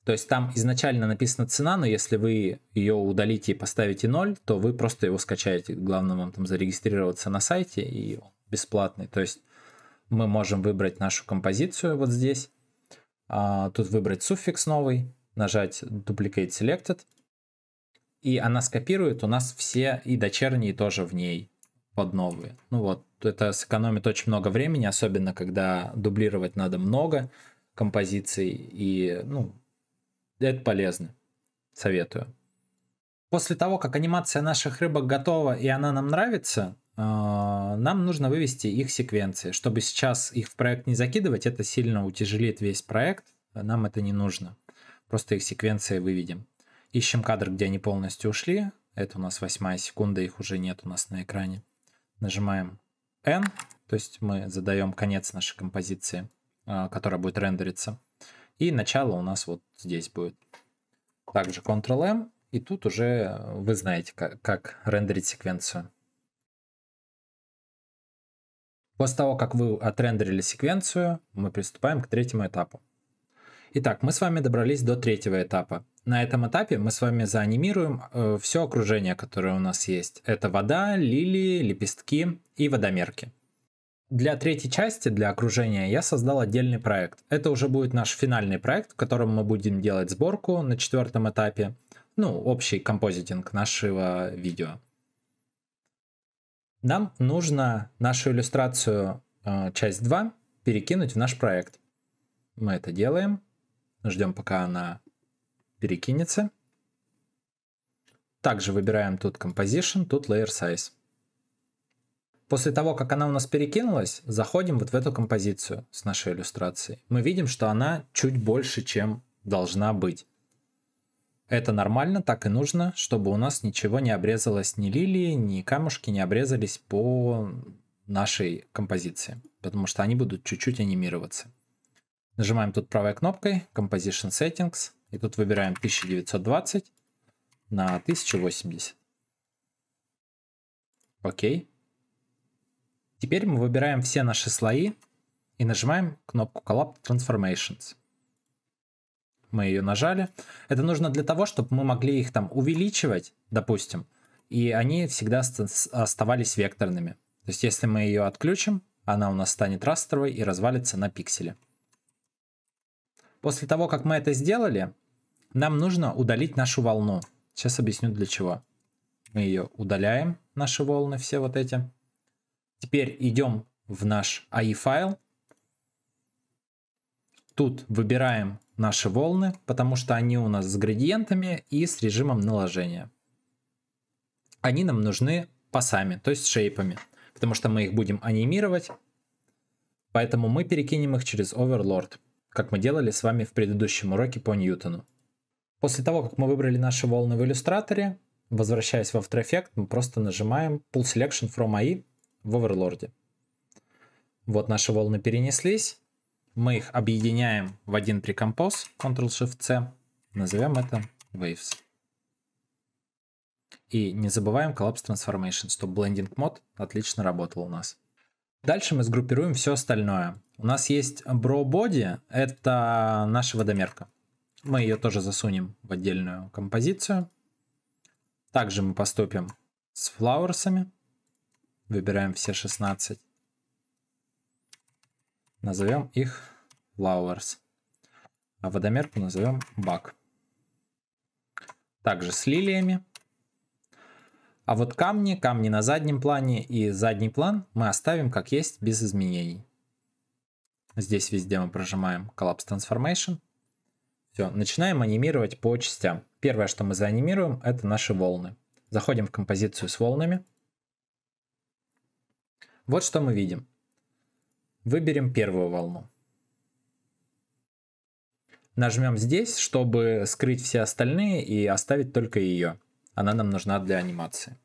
То есть там изначально написана цена, но если вы ее удалите и поставите 0, то вы просто его скачаете. Главное вам там зарегистрироваться на сайте, и он бесплатный. То есть мы можем выбрать нашу композицию вот здесь. А, тут выбрать суффикс новый, нажать Duplicate Selected. И она скопирует у нас все и дочерние тоже в ней под новые. Ну вот, это сэкономит очень много времени, особенно когда дублировать надо много композиций. И, ну, это полезно. Советую. После того, как анимация наших рыбок готова и она нам нравится, а, нам нужно вывести их секвенции. Чтобы сейчас их в проект не закидывать, это сильно утяжелит весь проект, нам это не нужно. Просто их секвенции выведем. Ищем кадр, где они полностью ушли. Это у нас восьмая секунда, их уже нет у нас на экране. Нажимаем N, то есть мы задаем конец нашей композиции, а, которая будет рендериться. И начало у нас вот здесь будет. Также Ctrl-M, и тут уже вы знаете, как, как рендерить секвенцию. После того, как вы отрендерили секвенцию, мы приступаем к третьему этапу. Итак, мы с вами добрались до третьего этапа. На этом этапе мы с вами заанимируем э, все окружение, которое у нас есть. Это вода, лилии, лепестки и водомерки. Для третьей части, для окружения, я создал отдельный проект. Это уже будет наш финальный проект, в котором мы будем делать сборку на четвертом этапе. Ну, общий композитинг нашего видео нам нужно нашу иллюстрацию э, часть 2 перекинуть в наш проект. Мы это делаем. Ждем, пока она перекинется. Также выбираем тут Composition, тут Layer Size. После того, как она у нас перекинулась, заходим вот в эту композицию с нашей иллюстрацией. Мы видим, что она чуть больше, чем должна быть. Это нормально, так и нужно, чтобы у нас ничего не обрезалось, ни лилии, ни камушки не обрезались по нашей композиции, потому что они будут чуть-чуть анимироваться. Нажимаем тут правой кнопкой Composition Settings, и тут выбираем 1920 на 1080. Окей. Теперь мы выбираем все наши слои и нажимаем кнопку Collapse Transformations мы ее нажали. Это нужно для того, чтобы мы могли их там увеличивать, допустим, и они всегда оставались векторными. То есть если мы ее отключим, она у нас станет растровой и развалится на пиксели. После того, как мы это сделали, нам нужно удалить нашу волну. Сейчас объясню для чего. Мы ее удаляем, наши волны, все вот эти. Теперь идем в наш AI файл Тут выбираем наши волны, потому что они у нас с градиентами и с режимом наложения. Они нам нужны пасами, то есть шейпами, потому что мы их будем анимировать. Поэтому мы перекинем их через Overlord, как мы делали с вами в предыдущем уроке по Ньютону. После того, как мы выбрали наши волны в иллюстраторе, возвращаясь в After Effects, мы просто нажимаем Pull Selection from AI в Overlord. Вот наши волны перенеслись. Мы их объединяем в один прекомпоз, Ctrl-Shift-C. Назовем это Waves. И не забываем Collapse Transformation, чтобы Blending Mode отлично работал у нас. Дальше мы сгруппируем все остальное. У нас есть Bro Body, это наша водомерка. Мы ее тоже засунем в отдельную композицию. Также мы поступим с флауэрсами. Выбираем все 16. Назовем их flowers. А водомерку назовем бак. Также с лилиями. А вот камни, камни на заднем плане и задний план мы оставим как есть без изменений. Здесь везде мы прожимаем Collapse Transformation. Все, начинаем анимировать по частям. Первое, что мы заанимируем, это наши волны. Заходим в композицию с волнами. Вот что мы видим. Выберем первую волну. Нажмем здесь, чтобы скрыть все остальные и оставить только ее. Она нам нужна для анимации.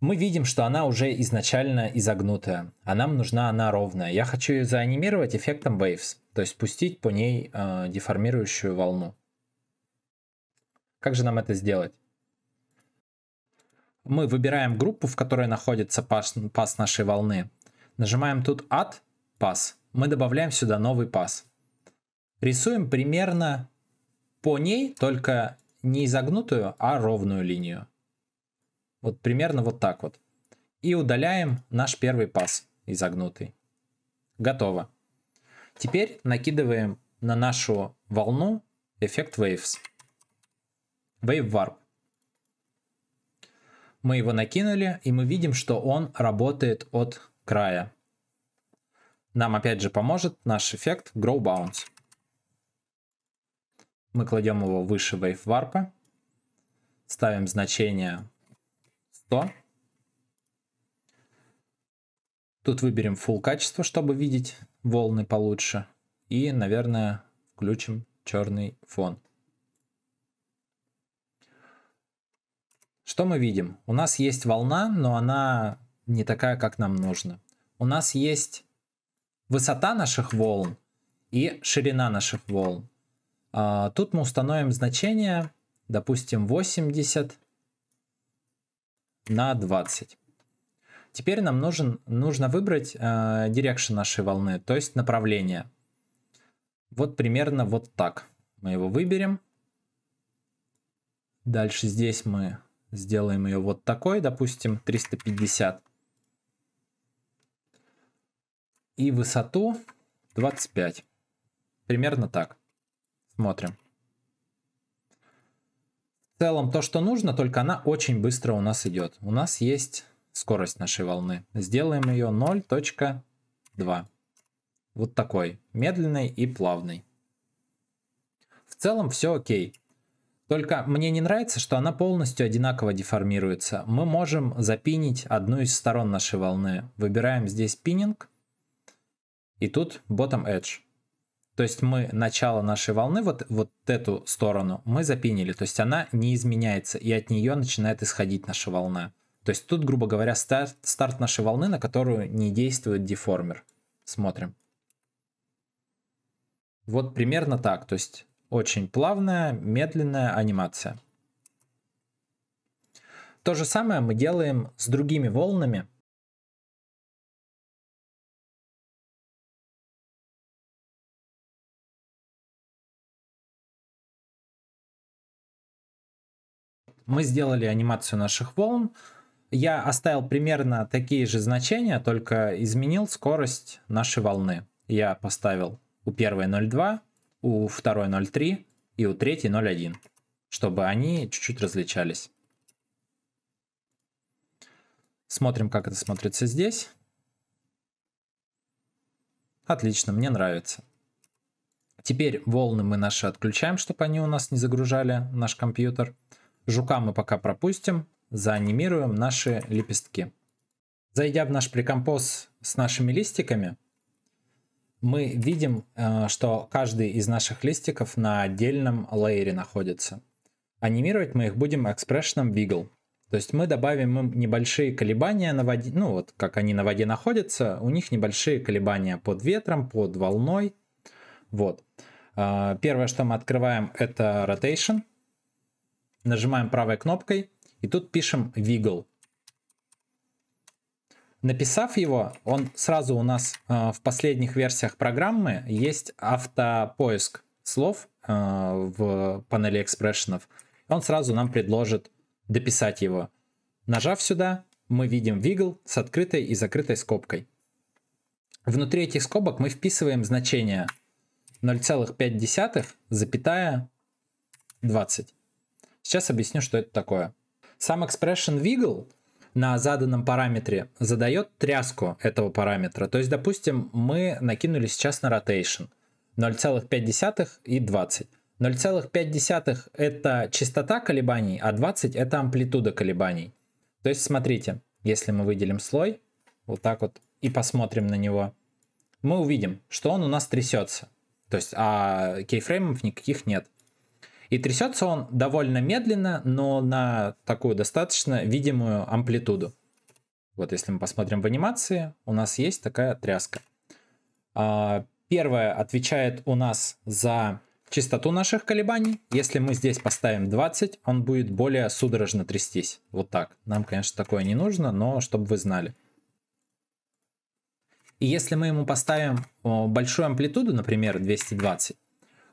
Мы видим, что она уже изначально изогнутая, а нам нужна она ровная. Я хочу ее заанимировать эффектом Waves, то есть пустить по ней э, деформирующую волну. Как же нам это сделать? Мы выбираем группу, в которой находится пас, пас нашей волны. Нажимаем тут Add Pass. Мы добавляем сюда новый пас. Рисуем примерно по ней, только не изогнутую, а ровную линию. Вот примерно вот так вот. И удаляем наш первый пас изогнутый. Готово. Теперь накидываем на нашу волну эффект Waves. Wave Warp. Мы его накинули, и мы видим, что он работает от края. Нам опять же поможет наш эффект Grow Bounce. Мы кладем его выше Wave Warp. Ставим значение 100. Тут выберем full качество, чтобы видеть волны получше. И, наверное, включим черный фон. Что мы видим? У нас есть волна, но она не такая, как нам нужно. У нас есть высота наших волн и ширина наших волн. А, тут мы установим значение, допустим, 80 на 20. Теперь нам нужен, нужно выбрать э, а, direction нашей волны, то есть направление. Вот примерно вот так. Мы его выберем. Дальше здесь мы сделаем ее вот такой, допустим, 350. и высоту 25. Примерно так. Смотрим. В целом то, что нужно, только она очень быстро у нас идет. У нас есть скорость нашей волны. Сделаем ее 0.2. Вот такой, медленный и плавный. В целом все окей. Только мне не нравится, что она полностью одинаково деформируется. Мы можем запинить одну из сторон нашей волны. Выбираем здесь пининг и тут bottom edge. То есть мы начало нашей волны, вот, вот эту сторону, мы запинили. То есть она не изменяется, и от нее начинает исходить наша волна. То есть тут, грубо говоря, старт, старт нашей волны, на которую не действует деформер. Смотрим. Вот примерно так. То есть очень плавная, медленная анимация. То же самое мы делаем с другими волнами. Мы сделали анимацию наших волн. Я оставил примерно такие же значения, только изменил скорость нашей волны. Я поставил у первой 0.2, у второй 0.3 и у третьей 0.1, чтобы они чуть-чуть различались. Смотрим, как это смотрится здесь. Отлично, мне нравится. Теперь волны мы наши отключаем, чтобы они у нас не загружали наш компьютер. Жука мы пока пропустим. Заанимируем наши лепестки. Зайдя в наш прикомпоз с нашими листиками, мы видим, э, что каждый из наших листиков на отдельном лейере находится. Анимировать мы их будем экспрессионом Wiggle. То есть мы добавим им небольшие колебания на воде, ну вот как они на воде находятся, у них небольшие колебания под ветром, под волной. Вот. Э, первое, что мы открываем, это Rotation. Нажимаем правой кнопкой и тут пишем wiggle. Написав его, он сразу у нас э, в последних версиях программы есть автопоиск слов э, в панели экспрессионов. Он сразу нам предложит дописать его. Нажав сюда, мы видим wiggle с открытой и закрытой скобкой. Внутри этих скобок мы вписываем значение 0,5, запятая 20. Сейчас объясню, что это такое. Сам expression wiggle на заданном параметре задает тряску этого параметра. То есть, допустим, мы накинули сейчас на rotation 0,5 и 20. 0,5 это частота колебаний, а 20 это амплитуда колебаний. То есть, смотрите, если мы выделим слой вот так вот и посмотрим на него, мы увидим, что он у нас трясется. То есть, а кейфреймов никаких нет. И трясется он довольно медленно, но на такую достаточно видимую амплитуду. Вот если мы посмотрим в анимации, у нас есть такая тряска. А, первая отвечает у нас за частоту наших колебаний. Если мы здесь поставим 20, он будет более судорожно трястись. Вот так. Нам, конечно, такое не нужно, но чтобы вы знали. И если мы ему поставим большую амплитуду, например, 220,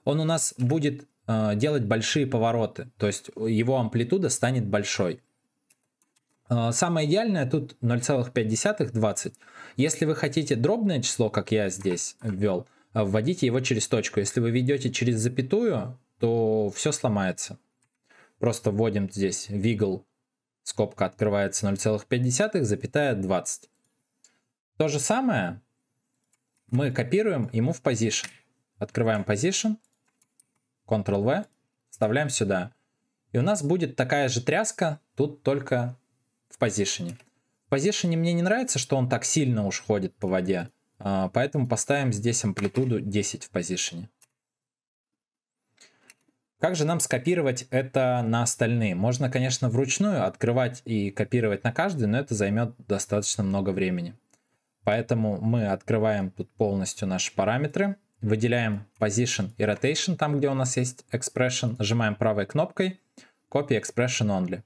он у нас будет Э, делать большие повороты, то есть его амплитуда станет большой. Э, самое идеальное тут 0,5-20. Если вы хотите дробное число, как я здесь ввел, э, вводите его через точку. Если вы ведете через запятую, то все сломается. Просто вводим здесь wiggle, скобка открывается 0,5, запятая 20. То же самое мы копируем ему в position. Открываем position, Ctrl-V, вставляем сюда. И у нас будет такая же тряска, тут только в позишене. В позишене мне не нравится, что он так сильно уж ходит по воде. А, поэтому поставим здесь амплитуду 10 в позишене. Как же нам скопировать это на остальные? Можно, конечно, вручную открывать и копировать на каждый, но это займет достаточно много времени. Поэтому мы открываем тут полностью наши параметры выделяем Position и Rotation, там где у нас есть Expression, нажимаем правой кнопкой Copy Expression Only.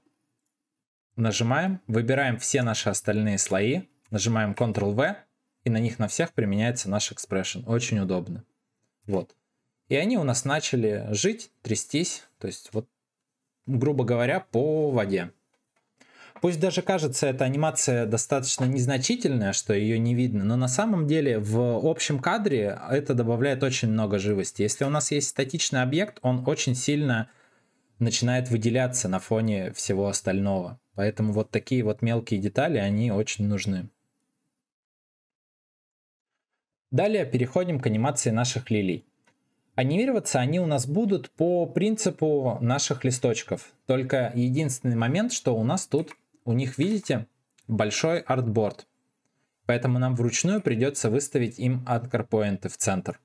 Нажимаем, выбираем все наши остальные слои, нажимаем Ctrl-V, и на них на всех применяется наш Expression. Очень удобно. Вот. И они у нас начали жить, трястись, то есть вот, грубо говоря, по воде. Пусть даже кажется эта анимация достаточно незначительная, что ее не видно, но на самом деле в общем кадре это добавляет очень много живости. Если у нас есть статичный объект, он очень сильно начинает выделяться на фоне всего остального. Поэтому вот такие вот мелкие детали, они очень нужны. Далее переходим к анимации наших лилий. Анимироваться они у нас будут по принципу наших листочков. Только единственный момент, что у нас тут у них, видите, большой артборд. Поэтому нам вручную придется выставить им анкерпоинты в центр.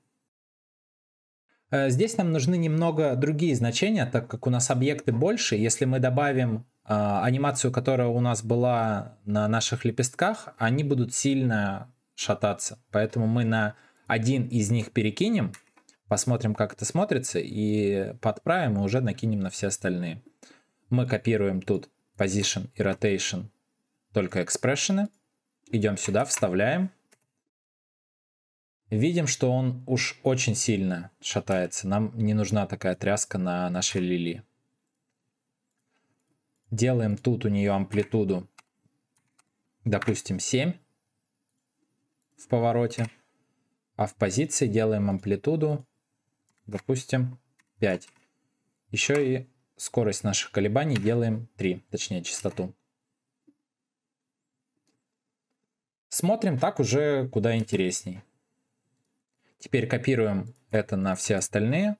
Э, здесь нам нужны немного другие значения, так как у нас объекты больше. Если мы добавим э, анимацию, которая у нас была на наших лепестках, они будут сильно шататься. Поэтому мы на один из них перекинем, посмотрим, как это смотрится, и подправим, и уже накинем на все остальные. Мы копируем тут position и rotation только экспрессионы. Идем сюда, вставляем. Видим, что он уж очень сильно шатается. Нам не нужна такая тряска на нашей лили Делаем тут у нее амплитуду, допустим, 7 в повороте. А в позиции делаем амплитуду, допустим, 5. Еще и скорость наших колебаний делаем 3, точнее частоту. Смотрим так уже куда интересней. Теперь копируем это на все остальные.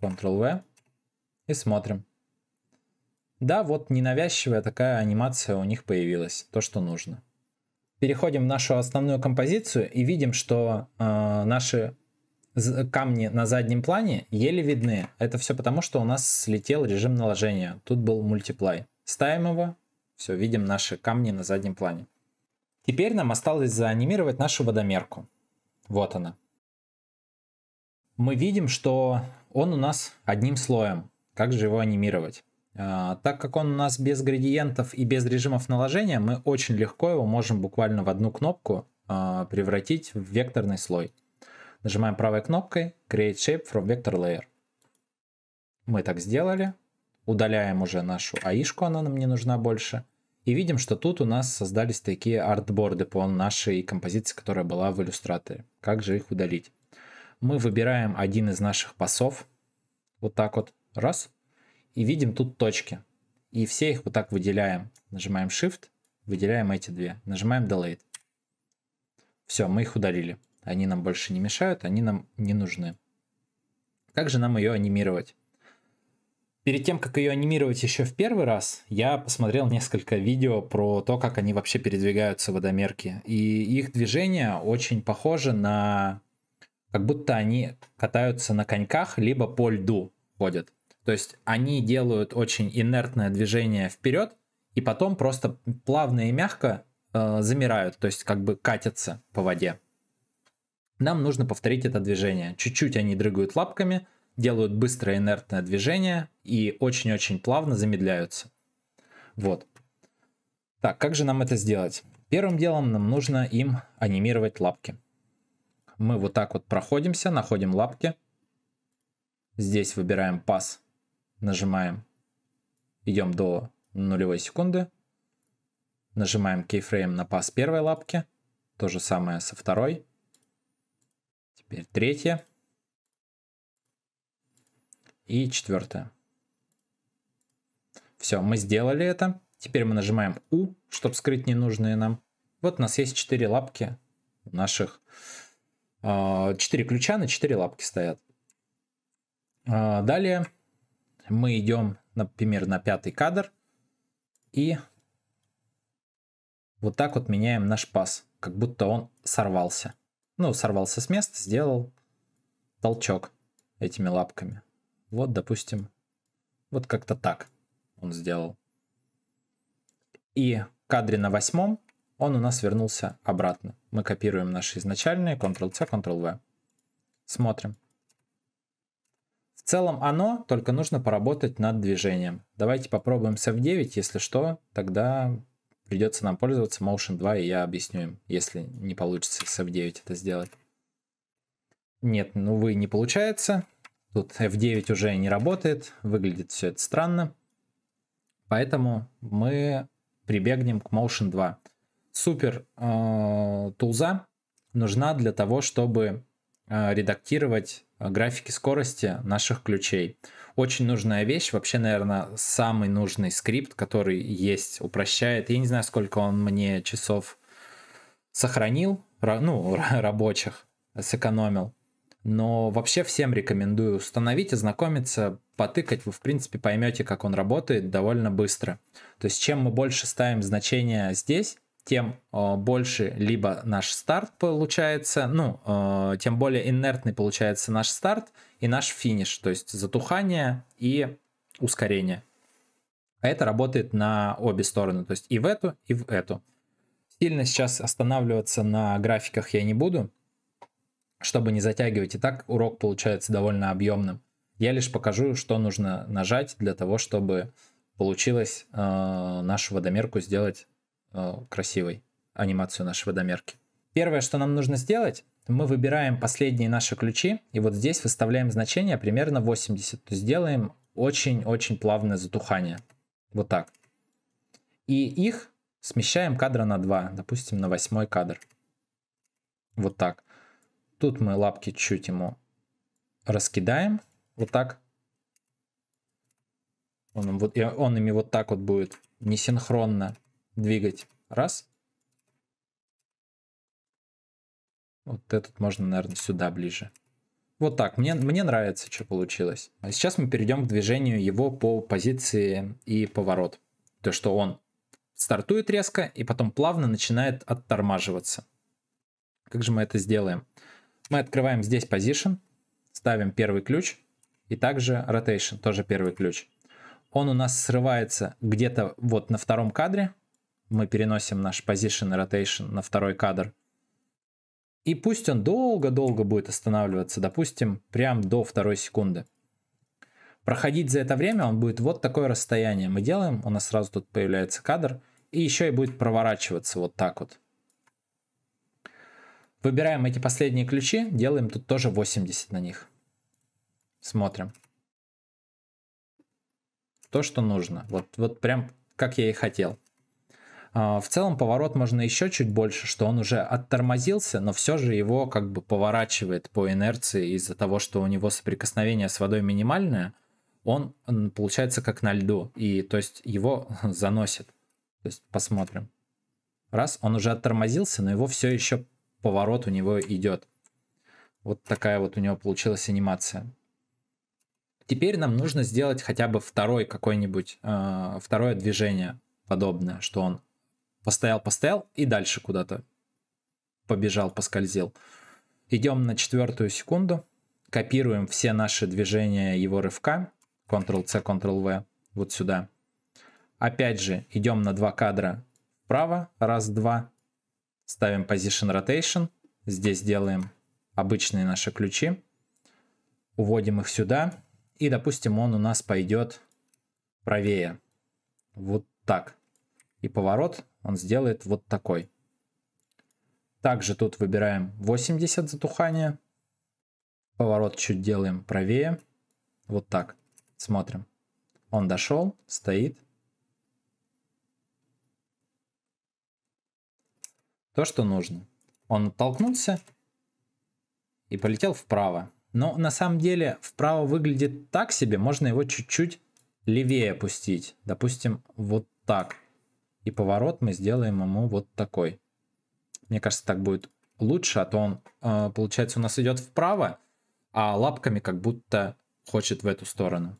Ctrl-V. И смотрим. Да, вот ненавязчивая такая анимация у них появилась. То, что нужно. Переходим в нашу основную композицию и видим, что э, наши Э, камни на заднем плане еле видны. Это все потому, что у нас слетел режим наложения. Тут был мультиплай. Ставим его. Все, видим наши камни на заднем плане. Теперь нам осталось заанимировать нашу водомерку. Вот она. Мы видим, что он у нас одним слоем. Как же его анимировать? А, так как он у нас без градиентов и без режимов наложения, мы очень легко его можем буквально в одну кнопку а, превратить в векторный слой. Нажимаем правой кнопкой Create Shape from Vector Layer. Мы так сделали. Удаляем уже нашу аишку, она нам не нужна больше. И видим, что тут у нас создались такие артборды по нашей композиции, которая была в иллюстраторе. Как же их удалить? Мы выбираем один из наших пасов. Вот так вот. Раз. И видим тут точки. И все их вот так выделяем. Нажимаем Shift, выделяем эти две. Нажимаем Delete. Все, мы их удалили. Они нам больше не мешают, они нам не нужны. Как же нам ее анимировать? Перед тем, как ее анимировать еще в первый раз, я посмотрел несколько видео про то, как они вообще передвигаются водомерки. И их движение очень похоже на... Как будто они катаются на коньках, либо по льду ходят. То есть они делают очень инертное движение вперед, и потом просто плавно и мягко э, замирают, то есть как бы катятся по воде. Нам нужно повторить это движение. Чуть-чуть они дрыгают лапками, делают быстрое инертное движение и очень-очень плавно замедляются. Вот. Так, как же нам это сделать? Первым делом нам нужно им анимировать лапки. Мы вот так вот проходимся, находим лапки. Здесь выбираем пас, нажимаем, идем до нулевой секунды. Нажимаем кейфрейм на пас первой лапки. То же самое со второй. Теперь третье. И четвертое. Все, мы сделали это. Теперь мы нажимаем U, чтобы скрыть ненужные нам. Вот у нас есть четыре лапки наших. А, четыре ключа на четыре лапки стоят. А, далее мы идем, например, на пятый кадр. И вот так вот меняем наш пас, как будто он сорвался. Ну, сорвался с места, сделал толчок этими лапками. Вот, допустим, вот как-то так он сделал. И в кадре на восьмом он у нас вернулся обратно. Мы копируем наши изначальные, Ctrl-C, Ctrl-V. Смотрим. В целом оно, только нужно поработать над движением. Давайте попробуем с F9, если что, тогда придется нам пользоваться Motion 2, и я объясню им, если не получится с F9 это сделать. Нет, ну вы не получается. Тут F9 уже не работает, выглядит все это странно. Поэтому мы прибегнем к Motion 2. Супер э, тулза нужна для того, чтобы э, редактировать Э, графики скорости наших ключей. Очень нужная вещь, вообще, наверное, самый нужный скрипт, который есть, упрощает. Я не знаю, сколько он мне часов сохранил, ну, рабочих, сэкономил. Но вообще всем рекомендую установить, ознакомиться, потыкать. Вы, в принципе, поймете, как он работает довольно быстро. То есть, чем мы больше ставим значения здесь, тем э, больше либо наш старт получается, ну, э, тем более инертный получается наш старт и наш финиш, то есть затухание и ускорение. это работает на обе стороны, то есть и в эту, и в эту. Сильно сейчас останавливаться на графиках я не буду, чтобы не затягивать. И так урок получается довольно объемным. Я лишь покажу, что нужно нажать для того, чтобы получилось э, нашу водомерку сделать Э, красивой анимацию нашей водомерки. Первое, что нам нужно сделать, мы выбираем последние наши ключи, и вот здесь выставляем значение примерно 80. То есть делаем очень-очень плавное затухание. Вот так. И их смещаем кадра на 2, допустим, на 8 кадр. Вот так. Тут мы лапки чуть ему раскидаем. Вот так. Он, вот, он ими вот так вот будет несинхронно двигать. Раз. Вот этот можно, наверное, сюда ближе. Вот так. Мне, мне нравится, что получилось. А сейчас мы перейдем к движению его по позиции и поворот. То, что он стартует резко и потом плавно начинает оттормаживаться. Как же мы это сделаем? Мы открываем здесь position, ставим первый ключ и также rotation, тоже первый ключ. Он у нас срывается где-то вот на втором кадре, мы переносим наш position и rotation на второй кадр. И пусть он долго-долго будет останавливаться, допустим, прям до второй секунды. Проходить за это время он будет вот такое расстояние. Мы делаем, у нас сразу тут появляется кадр, и еще и будет проворачиваться вот так вот. Выбираем эти последние ключи, делаем тут тоже 80 на них. Смотрим. То, что нужно. Вот, вот прям как я и хотел. А, в целом поворот можно еще чуть больше, что он уже оттормозился, но все же его как бы поворачивает по инерции из-за того, что у него соприкосновение с водой минимальное, он получается как на льду, и то есть его заносит. То есть посмотрим. Раз, он уже оттормозился, но его все еще поворот у него идет. Вот такая вот у него получилась анимация. Теперь нам нужно сделать хотя бы второй какой-нибудь, э, второе движение подобное, что он Постоял, постоял и дальше куда-то. Побежал, поскользил. Идем на четвертую секунду. Копируем все наши движения его рывка. Ctrl-C, Ctrl-V вот сюда. Опять же, идем на два кадра вправо. Раз, два. Ставим Position Rotation. Здесь делаем обычные наши ключи. Уводим их сюда. И, допустим, он у нас пойдет правее. Вот так. И поворот он сделает вот такой. Также тут выбираем 80 затухания. Поворот чуть делаем правее. Вот так. Смотрим. Он дошел, стоит. То, что нужно. Он оттолкнулся и полетел вправо. Но на самом деле вправо выглядит так себе. Можно его чуть-чуть левее опустить. Допустим, вот так. И поворот мы сделаем ему вот такой. Мне кажется, так будет лучше, а то он, э, получается, у нас идет вправо, а лапками как будто хочет в эту сторону.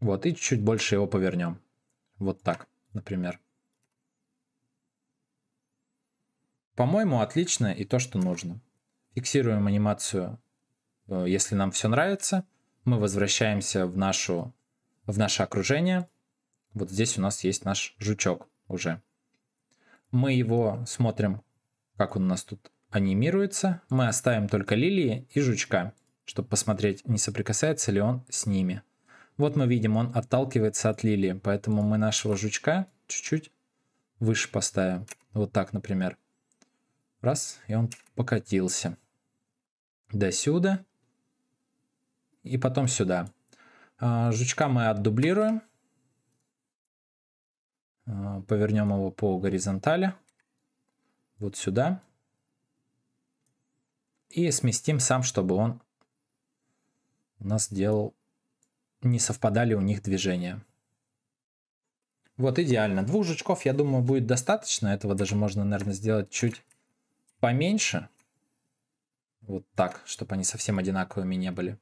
Вот, и чуть больше его повернем. Вот так, например. По-моему, отлично и то, что нужно. Фиксируем анимацию, э, если нам все нравится мы возвращаемся в, нашу, в наше окружение. Вот здесь у нас есть наш жучок уже. Мы его смотрим, как он у нас тут анимируется. Мы оставим только лилии и жучка, чтобы посмотреть, не соприкасается ли он с ними. Вот мы видим, он отталкивается от лилии, поэтому мы нашего жучка чуть-чуть выше поставим. Вот так, например. Раз, и он покатился. До сюда и потом сюда. А, жучка мы отдублируем. А, повернем его по горизонтали. Вот сюда. И сместим сам, чтобы он у нас делал... Не совпадали у них движения. Вот идеально. Двух жучков, я думаю, будет достаточно. Этого даже можно, наверное, сделать чуть поменьше. Вот так, чтобы они совсем одинаковыми не были.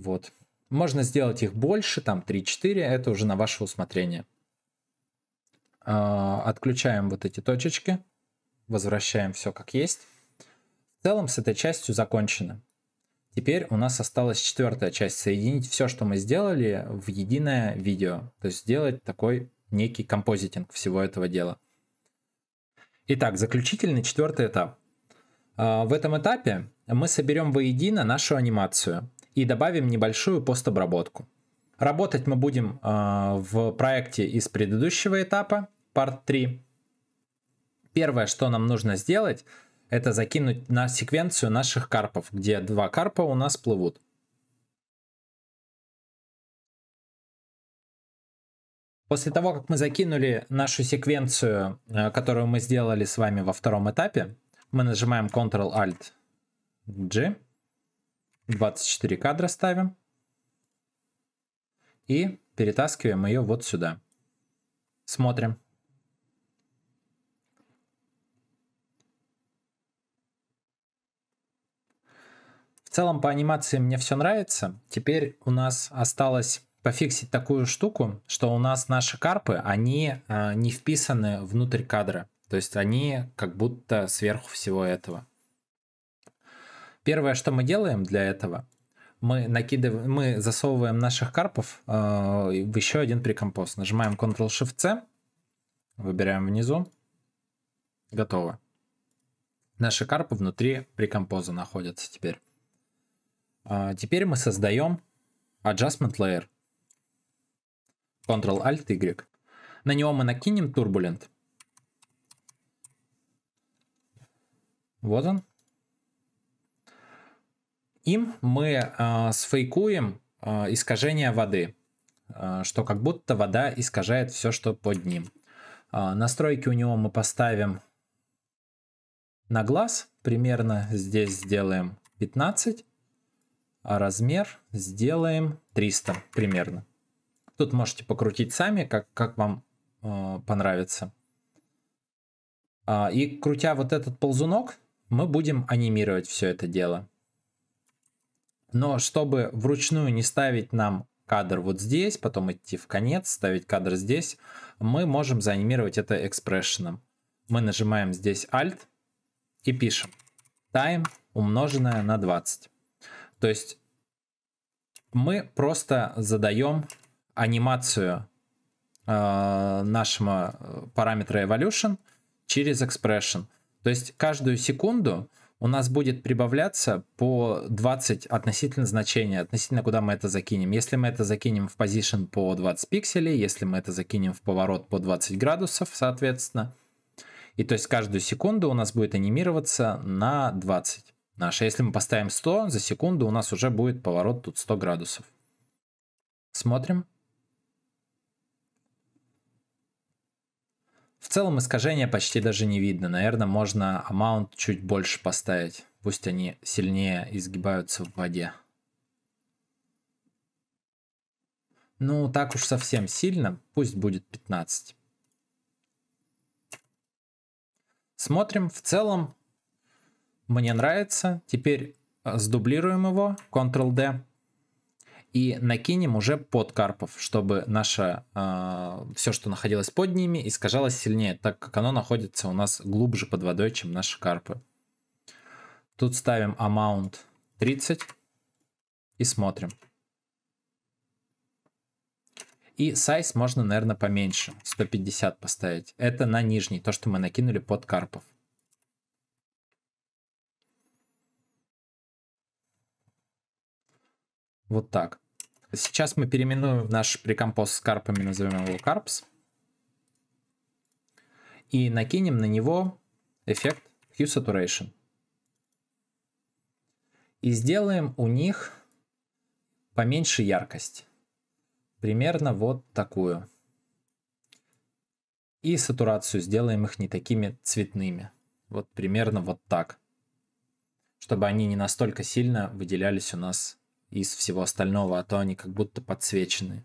Вот. Можно сделать их больше, там 3-4, это уже на ваше усмотрение. А, отключаем вот эти точечки, возвращаем все как есть. В целом с этой частью закончено. Теперь у нас осталась четвертая часть, соединить все, что мы сделали, в единое видео. То есть сделать такой некий композитинг всего этого дела. Итак, заключительный четвертый этап. А, в этом этапе мы соберем воедино нашу анимацию и добавим небольшую постобработку. Работать мы будем э, в проекте из предыдущего этапа, part 3. Первое, что нам нужно сделать, это закинуть на секвенцию наших карпов, где два карпа у нас плывут. После того, как мы закинули нашу секвенцию, а, которую мы сделали с вами во втором этапе, мы нажимаем Ctrl-Alt-G 24 кадра ставим. И перетаскиваем ее вот сюда. Смотрим. В целом по анимации мне все нравится. Теперь у нас осталось пофиксить такую штуку, что у нас наши карпы, они э, не вписаны внутрь кадра. То есть они как будто сверху всего этого. Первое, что мы делаем для этого, мы накидываем, мы засовываем наших карпов э, в еще один прикомпост. Нажимаем Ctrl-Shift-C, выбираем внизу. Готово. Наши карпы внутри прикомпоза находятся теперь. Э, теперь мы создаем Adjustment Layer. Ctrl-Alt-Y. На него мы накинем Turbulent. Вот он. Им мы э, сфейкуем э, искажение воды, э, что как будто вода искажает все, что под ним. Э, настройки у него мы поставим на глаз, примерно здесь сделаем 15, а размер сделаем 300 примерно. Тут можете покрутить сами, как, как вам э, понравится. Э, и крутя вот этот ползунок, мы будем анимировать все это дело. Но чтобы вручную не ставить нам кадр вот здесь, потом идти в конец, ставить кадр здесь, мы можем заанимировать это экспрессионом. Мы нажимаем здесь Alt и пишем time умноженное на 20. То есть мы просто задаем анимацию э, нашего э, параметра evolution через expression. То есть каждую секунду у нас будет прибавляться по 20 относительно значения, относительно куда мы это закинем. Если мы это закинем в position по 20 пикселей, если мы это закинем в поворот по 20 градусов, соответственно. И то есть каждую секунду у нас будет анимироваться на 20 наша. Если мы поставим 100, за секунду у нас уже будет поворот тут 100 градусов. Смотрим. В целом искажения почти даже не видно. Наверное, можно amount чуть больше поставить. Пусть они сильнее изгибаются в воде. Ну, так уж совсем сильно. Пусть будет 15. Смотрим. В целом мне нравится. Теперь э, сдублируем его. Ctrl-D и накинем уже под карпов, чтобы наше э, а, все, что находилось под ними, искажалось сильнее, так как оно находится у нас глубже под водой, чем наши карпы. Тут ставим amount 30 и смотрим. И size можно, наверное, поменьше, 150 поставить. Это на нижний, то, что мы накинули под карпов. Вот так. Сейчас мы переименуем наш прикомпост с карпами, назовем его карпс. И накинем на него эффект Hue Saturation. И сделаем у них поменьше яркость. Примерно вот такую. И сатурацию сделаем их не такими цветными. Вот примерно вот так. Чтобы они не настолько сильно выделялись у нас из всего остального, а то они как будто подсвечены.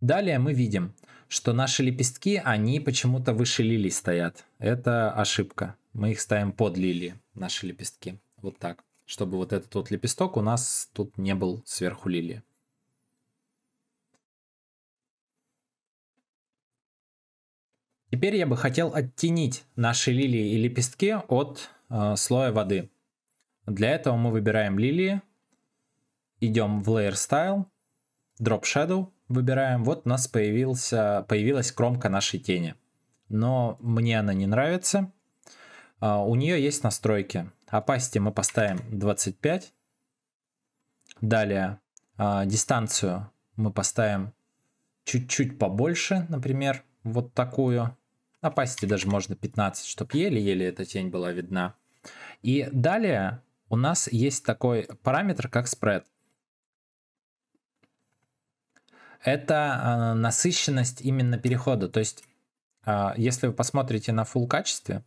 Далее мы видим, что наши лепестки, они почему-то выше лилий стоят. Это ошибка. Мы их ставим под лилии, наши лепестки. Вот так. Чтобы вот этот вот лепесток у нас тут не был сверху лилии. Теперь я бы хотел оттенить наши лилии и лепестки от э, слоя воды. Для этого мы выбираем лилии, идем в Layer Style, Drop Shadow выбираем. Вот у нас появился, появилась кромка нашей тени. Но мне она не нравится. А, у нее есть настройки. Opacity мы поставим 25. Далее а, дистанцию мы поставим чуть-чуть побольше, например, вот такую. Opacity даже можно 15, чтобы еле-еле эта тень была видна. И далее у нас есть такой параметр, как спред. Это э, насыщенность именно перехода. То есть, э, если вы посмотрите на full качестве,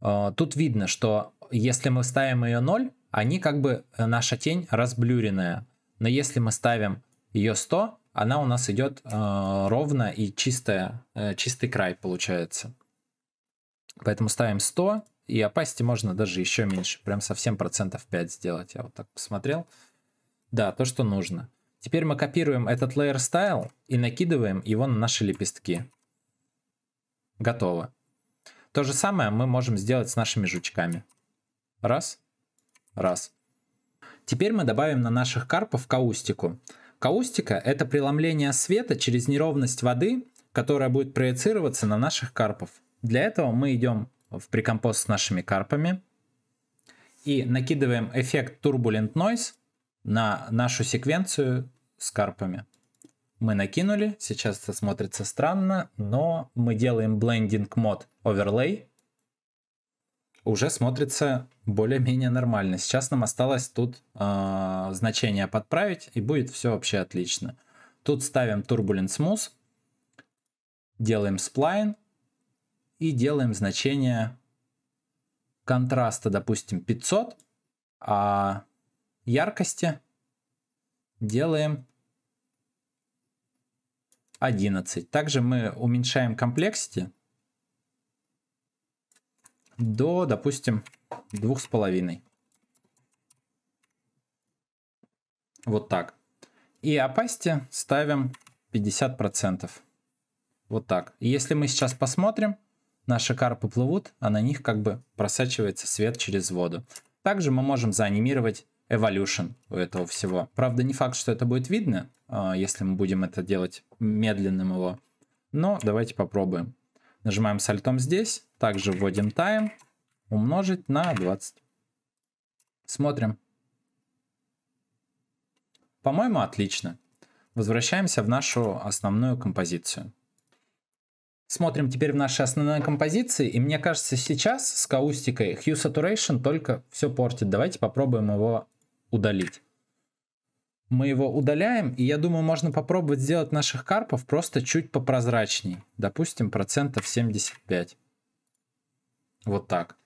э, тут видно, что если мы ставим ее 0, они как бы, э, наша тень разблюренная. Но если мы ставим ее 100, она у нас идет э, ровно и чистая, э, чистый край получается. Поэтому ставим 100, и опасти можно даже еще меньше, прям совсем процентов 5 сделать. Я вот так посмотрел. Да, то, что нужно. Теперь мы копируем этот layer style и накидываем его на наши лепестки. Готово. То же самое мы можем сделать с нашими жучками. Раз, раз. Теперь мы добавим на наших карпов каустику. Каустика – это преломление света через неровность воды, которая будет проецироваться на наших карпов. Для этого мы идем в прикомпост с нашими карпами и накидываем эффект Turbulent Noise на нашу секвенцию с карпами. Мы накинули, сейчас это смотрится странно, но мы делаем Blending Mode Overlay. Уже смотрится более-менее нормально. Сейчас нам осталось тут э, значение подправить и будет все вообще отлично. Тут ставим Turbulent Smooth, делаем сплайн и делаем значение контраста, допустим, 500, а яркости делаем 11. Также мы уменьшаем комплексити до, допустим, 2,5. Вот так. И опасти ставим 50%. Вот так. Если мы сейчас посмотрим, Наши карпы плывут, а на них как бы просачивается свет через воду. Также мы можем заанимировать Evolution у этого всего. Правда, не факт, что это будет видно, а, если мы будем это делать медленным его. Но давайте попробуем. Нажимаем с альтом здесь. Также вводим time. Умножить на 20. Смотрим. По-моему, отлично. Возвращаемся в нашу основную композицию. Смотрим теперь в наши основные композиции, и мне кажется, сейчас с каустикой Hue Saturation только все портит. Давайте попробуем его удалить. Мы его удаляем, и я думаю, можно попробовать сделать наших карпов просто чуть попрозрачней. Допустим, процентов 75. Вот так.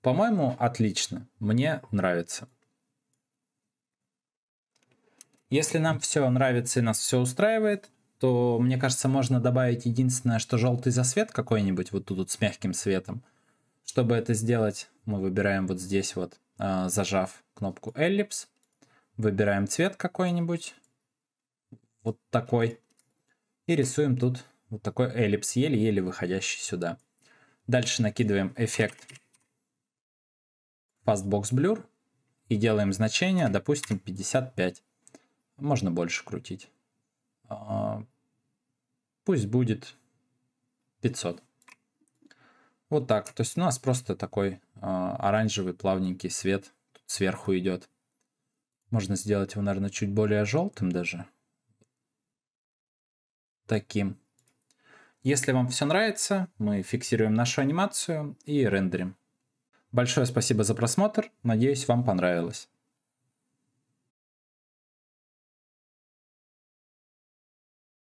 По-моему, отлично. Мне нравится. Если нам все нравится и нас все устраивает, то, мне кажется, можно добавить единственное, что желтый засвет какой-нибудь вот тут вот с мягким светом. Чтобы это сделать, мы выбираем вот здесь вот, а, зажав кнопку эллипс, выбираем цвет какой-нибудь, вот такой, и рисуем тут вот такой эллипс, еле-еле выходящий сюда. Дальше накидываем эффект Fastbox Blur и делаем значение, допустим, 55. Можно больше крутить. А, пусть будет 500. Вот так. То есть у нас просто такой а, оранжевый плавненький свет Тут сверху идет. Можно сделать его, наверное, чуть более желтым даже. Таким. Если вам все нравится, мы фиксируем нашу анимацию и рендерим. Большое спасибо за просмотр, надеюсь вам понравилось.